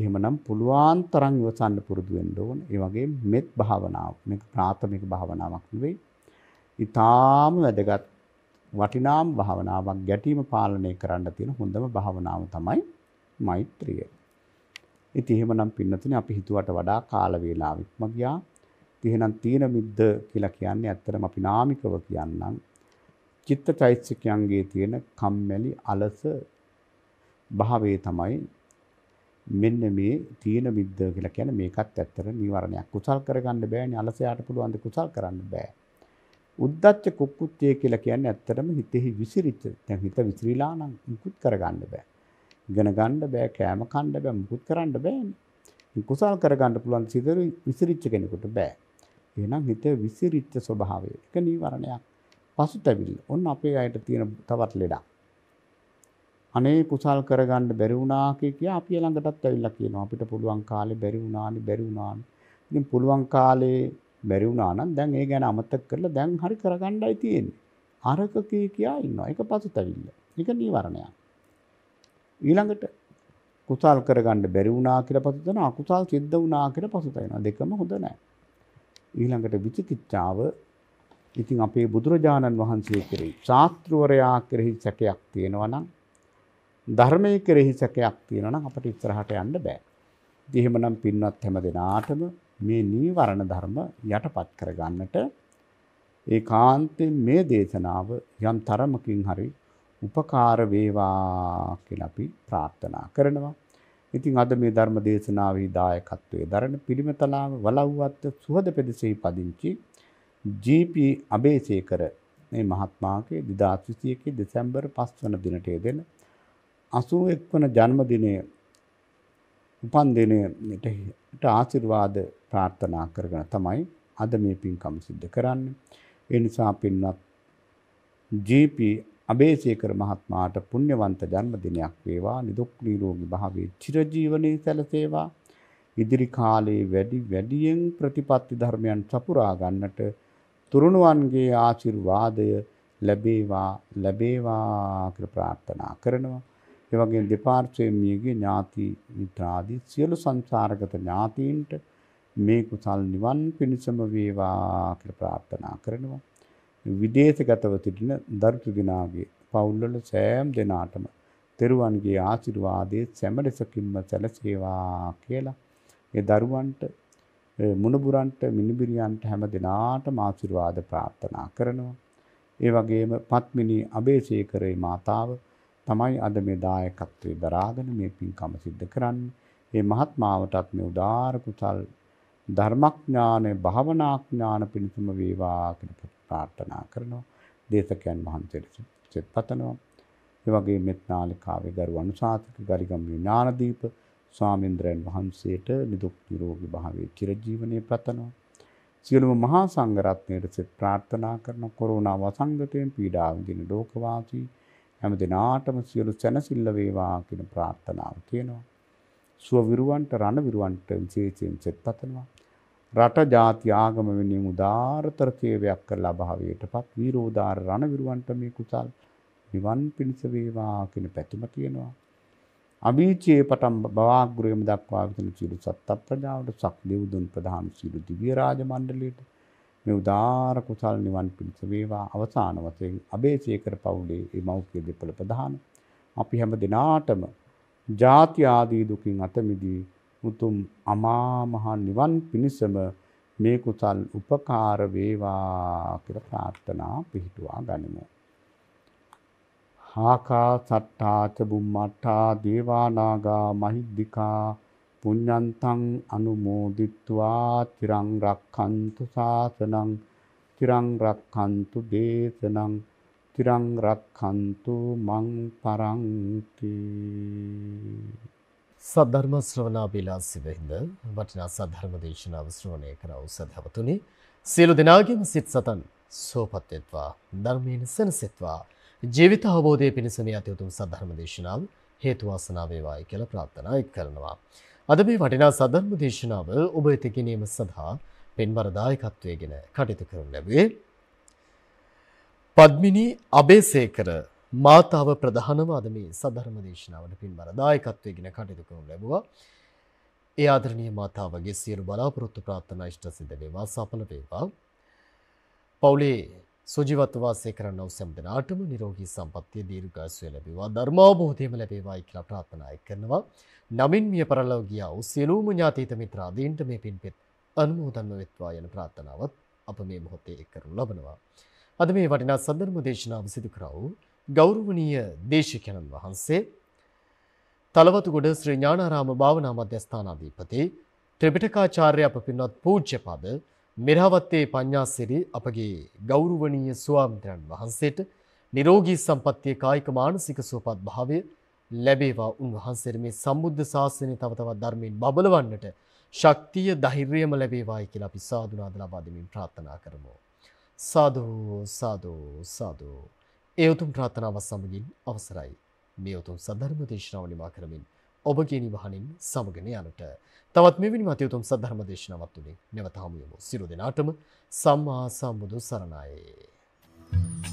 එහෙමනම් පුළුවන් තරම් ඉවසන්න පුරුදු වෙන්න ඕන. ඒ වගේ මෙත් භාවනාව. මේක ප්‍රාථමික භාවනාවක් නෙවෙයි. ඊටාම වැදගත් වටිනාම භාවනාවක් ගැටීම පාලනය කරන්න තියෙන හොඳම භාවනාව තමයි මෛත්‍රිය. ඉතින් එහෙමනම් පින්නතුනේ අපි හිතුවට වඩා කාල වේලාවක් ගියා. එහෙනම් තීන මිද්ද කියලා කියන්නේ ඇත්තටම අපි නාමිකව කියන්නම් චිත්ත චෛතසිකයන්ගේ තියෙන කම්මැලි අලස භාවයේ තමයි මෙන්න මේ තීන මිද්ද කියලා කියන්නේ මේකත් ඇත්තට නිවරණයක්. කුසල් කරගන්න බෑනේ අලසයාට පුළුවන් ද කුසල් කරන්න බෑ. උද්දච්ච කුක්කුච්චය කියලා කියන්නේ ඇත්තටම හිතෙහි විසිරිච්ච දැන් හිත විසිරීලා නම් මුකුත් කරගන්න බෑ. ඉගෙන ගන්න බෑ, කෑම කන්න බෑ, මුකුත් කරන්න බෑනේ. කුසල් කරගන්න පුළුවන් සිදරු විසිරිච්ච කෙනෙකුට බෑ. එහෙනම් හිත විසිරිච්ච ස්වභාවය. ඒක නීවරණයක්. පසුතැවිල්ල. ඔන්න අපේ අයට තියෙන තවත් ලෙඩක්. අනේ කුසල් කරගන්න බැරි වුණා කියලා අපි ළඟටත් ඇවිල්ලා කියනවා. අපිට පුළුවන් කාලේ බැරි වුණානි බැරි වුණානි. ඉතින් පුළුවන් කාලේ බැරි වුණා නම් දැන් ඒ ගැන අමතක කරලා දැන් හරි කරගන්නයි තියෙන්නේ. අරක කී කියා ඉන්නවා. ඒක පසුතැවිල්ල. ඒක නීවරණයක්. ඊළඟට කුසල් කරගන්න බැරි වුණා කියලා පසුතැවෙනවා. අකුසල් සිද්ධ වුණා කියලා පසුතැවෙනවා. දෙකම හොඳ නැහැ. ඊළඟට විචිකිච්ඡාව ඉතින් අපේ බුදුරජාණන් වහන්සේ කෙරෙහි ශාස්ත්‍රවරයා කෙරෙහි සැකයක් තියෙනවා නම් ධර්මයේ කෙරෙහි සැකයක් තියෙනවා නම් අපිට ඉස්සරහට යන්න බෑ. ඉතින් එහෙමනම් පින්වත් හැම දිනාටම මේ නීවරණ ධර්ම යටපත් කරගන්නට ඒකාන්තයෙන් මේ දේශනාව යම් තරමකින් හරි උපකාර වේවා කියලා අපි ප්‍රාර්ථනා කරනවා. ඉතින් අද මේ ධර්ම දේශනාවේ දායකත්වයේ දරණ පිළිමතලාව වලව්වත් සුහද පෙදෙසේ පදිංචි ජී.පී. අබේසේකර මේ මහත්මාගේ 2021 දෙසැම්බර් 5 වන දිනට යෙදෙන 81 වන ජන්මදිනයේ උපන් දිනයට ආශිර්වාද ප්‍රාර්ථනා කරගෙන තමයි අද මේ පින්කම සිදු කරන්නේ. ඒ නිසා පින්වත් ජී.පී. අබේසේකර මහත්මයාට පුණ්‍යවන්ත ජන්මදිනයක් වේවා නිදුක් නිරෝගී භාවයේ චිරජීවනයේ සැලසේවා ඉදිරි කාලයේ වැඩි වැඩියෙන් ප්‍රතිපත්ති ධර්මයන් සපුරා ගන්නට තුරුණුවන්ගේ ආශිර්වාදය ලැබේවා ලැබේවා කියලා ප්‍රාර්ථනා කරනවා ඒ වගේම දෙපාර්ශ්වයේ මියගේ ඥාති මිත්‍රාදී සියලු සංසාරගත ඥාතීන්ට මේ කුසල් නිවන් පිණසම වේවා කියලා ප්‍රාර්ථනා කරනවා විදේශගතව සිටින දරුතු දිනාගේ පවුල්වල සෑම දෙනාටම තෙරුවන්ගේ ආශිර්වාදයේ සෑම ලෙසකින්ම සැලසේවා කියලා ඒ දරුවන්ට මුණුබුරන්ට මිනිබිරියන්ට හැම දිනාටම ආශිර්වාද ප්‍රාර්ථනා කරනවා. ඒ වගේම පත්මිනී අබේසේකරේ මාතාව තමයි අද මේ දායකත්වයේ දරාගෙන මේ පින්කම සිද්ධ කරන්නේ. මේ මහත්මාවටත් මේ උදාාර කුසල් ධර්මඥාන භාවනාඥාන පිණිසම වේවා කියලා ප්‍රාර්ථනා කරනවා. දේශකයන් වහන්සේට සිත් පතනවා. ඒ වගේ මෙත් නාලිකාවේ ගරු අනුශාසක ගරිගම් ඥානදීප ස්වාමීන්ද්‍රයන් වහන්සේට නිදුක් නිරෝගී භාවයේ චිරජීවනයේ පතනවා. සියලුම මහා සංඝරත්නයට සිත් ප්‍රාර්ථනා කරන කොරෝනා වසංගතයෙන් පීඩා විඳින ලෝකවාසී හැම දිනාටම සියලු සැනසෙල්ල වේවා කියන ප්‍රාර්ථනාව තියෙනවා. සුව විරුවන්ට රණ විරුවන්ට විශේෂයෙන් සෙත්පතනවා. රට ජාති ආගම වෙනුවෙන් උදාරතර සේවයක් කරලා භාවයටපත් විරෝධාර රණවිරුවන්ට මේ කුසල් නිවන් පිණිස වේවා කියන පැතුම තියෙනවා. අභීචයේ පටන් බවාග්‍රයම දක්වා විතන සියලු සත්ත්ව ප්‍රජාවට සක්දෙව් දුන් ප්‍රධාන සියලු දිව්‍ය රාජ මණ්ඩලයට මේ උදාාර කුසල් නිවන් පිණිස වේවා අවසාන වශයෙන් අබේසේකර පවුලේ මේ මෞඛ්‍ය දෙපළ ප්‍රධාන අපි හැම දිනාටම ජාති ආදී දුකින් අත මිදී උතුම් අමා මහ නිවන් පිණසම මේ කුසල් උපකාර වේවා කියලා ප්‍රාර්ථනා පිහිටුවා ගනිමු. හාකා සට්ටාච බුම්මට්ටා දේවානාගා මහිද්దికා පුඤ්ඤන්තං අනුමෝදිත්වා තිරං රක්ඛන්තු සාසනං තිරං රක්ඛන්තු දේශනං තිරං රක්ඛන්තු මං පරන්ති සද්ධර්ම ශ්‍රවණාබිලාසි වෙහිඳ වටිනා සද්ධර්ම දේශනාව ශ්‍රවණය කර උසදවතුනි සියලු දෙනාගේම සිත් සතන් සෝපත් වෙත්වා ධර්මයෙන් සෙනසෙත්වා ජීවිත අවබෝධයේ පිණිස මේ අති උතුම් සද්ධර්ම දේශනාව හේතු වාසනා වේවායි කියලා ප්‍රාර්ථනා කරනවා. අද මේ වටිනා සද්ධර්ම දේශනාව ඔබ වෙත ගැනීම සඳහා පෙන්වර දායකත්වයේගෙන කටයුතු කරන ලැබුවේ පද්මිනී අබේසේකර මාතාව ප්‍රධානම අද මේ සධර්ම දේශනාවට පින්බර දායකත්වයගෙන කටයුතු කරනු ලැබුවා. ඒ ආදරණීය මාතාවගේ සියලු බලාපොරොත්තු ප්‍රාර්ථනා ඉෂ්ට සිද්ධ වේවා සඵල වේවා. පවුලේ සුජීවත්ව වාසය කරන උසම් දනාටම නිරෝගී සම්පන්නිය දීර්ඝායුෂය ලැබේවා ධර්මාභෝධයම ලැබේවායි කියලා ප්‍රාර්ථනා කරනවා. නමින් මිය පරලොව ගියා වූ සියලුම ඥාතීත මිත්‍රාදීන්ට මේ පින්පෙත් අනුමෝදන්ව වෙත්වා යන ප්‍රාර්ථනාවත් අප මේ මොහොතේ කරනු ලබනවා. අද මේ වටිනා සදර්ම දේශනාව සිදු කරවූ ගෞරවනීය දේශකයන්න් වහන්සේ තලවතුගොඩ ශ්‍රී ඥානාරාම භාවනා මධ්‍යස්ථානාධිපති ත්‍රිපිටකාචාර්ය අප පින්වත් පූජ්‍යපද මෙරහවත්තේ පඤ්ඤාසිරි අපගේ ගෞරවනීය ස්වාමීන් වහන්සේට නිරෝගී සම්පන්නිය කායික මානසික සුවපත් භාවය ලැබේවා උන්වහන්සේ මේ සම්බුද්ධ ශාසනය තව තවත් ධර්මයෙන් බබලවන්නට ශක්තිය ධෛර්යයම ලැබේවායි කියලා අපි සාදුනාද ලබා දෙමින් ප්‍රාර්ථනා කරමු සාදු සාදු සාදු ඒ උතුම් ප්‍රාථනාව සමගින් අවසරයි. මේ උතුම් සද්ධර්ම දේශනාව නිමා කරමින් ඔබගේ නිවහනින් සමගන යනට තවත් මෙවැනි මත උතුම් සද්ධර්ම දේශනාවත් තුළින් නැවත හමු වෙමු. සියලු දෙනාටම සම්මා සම්බුදු සරණයි. Thank you.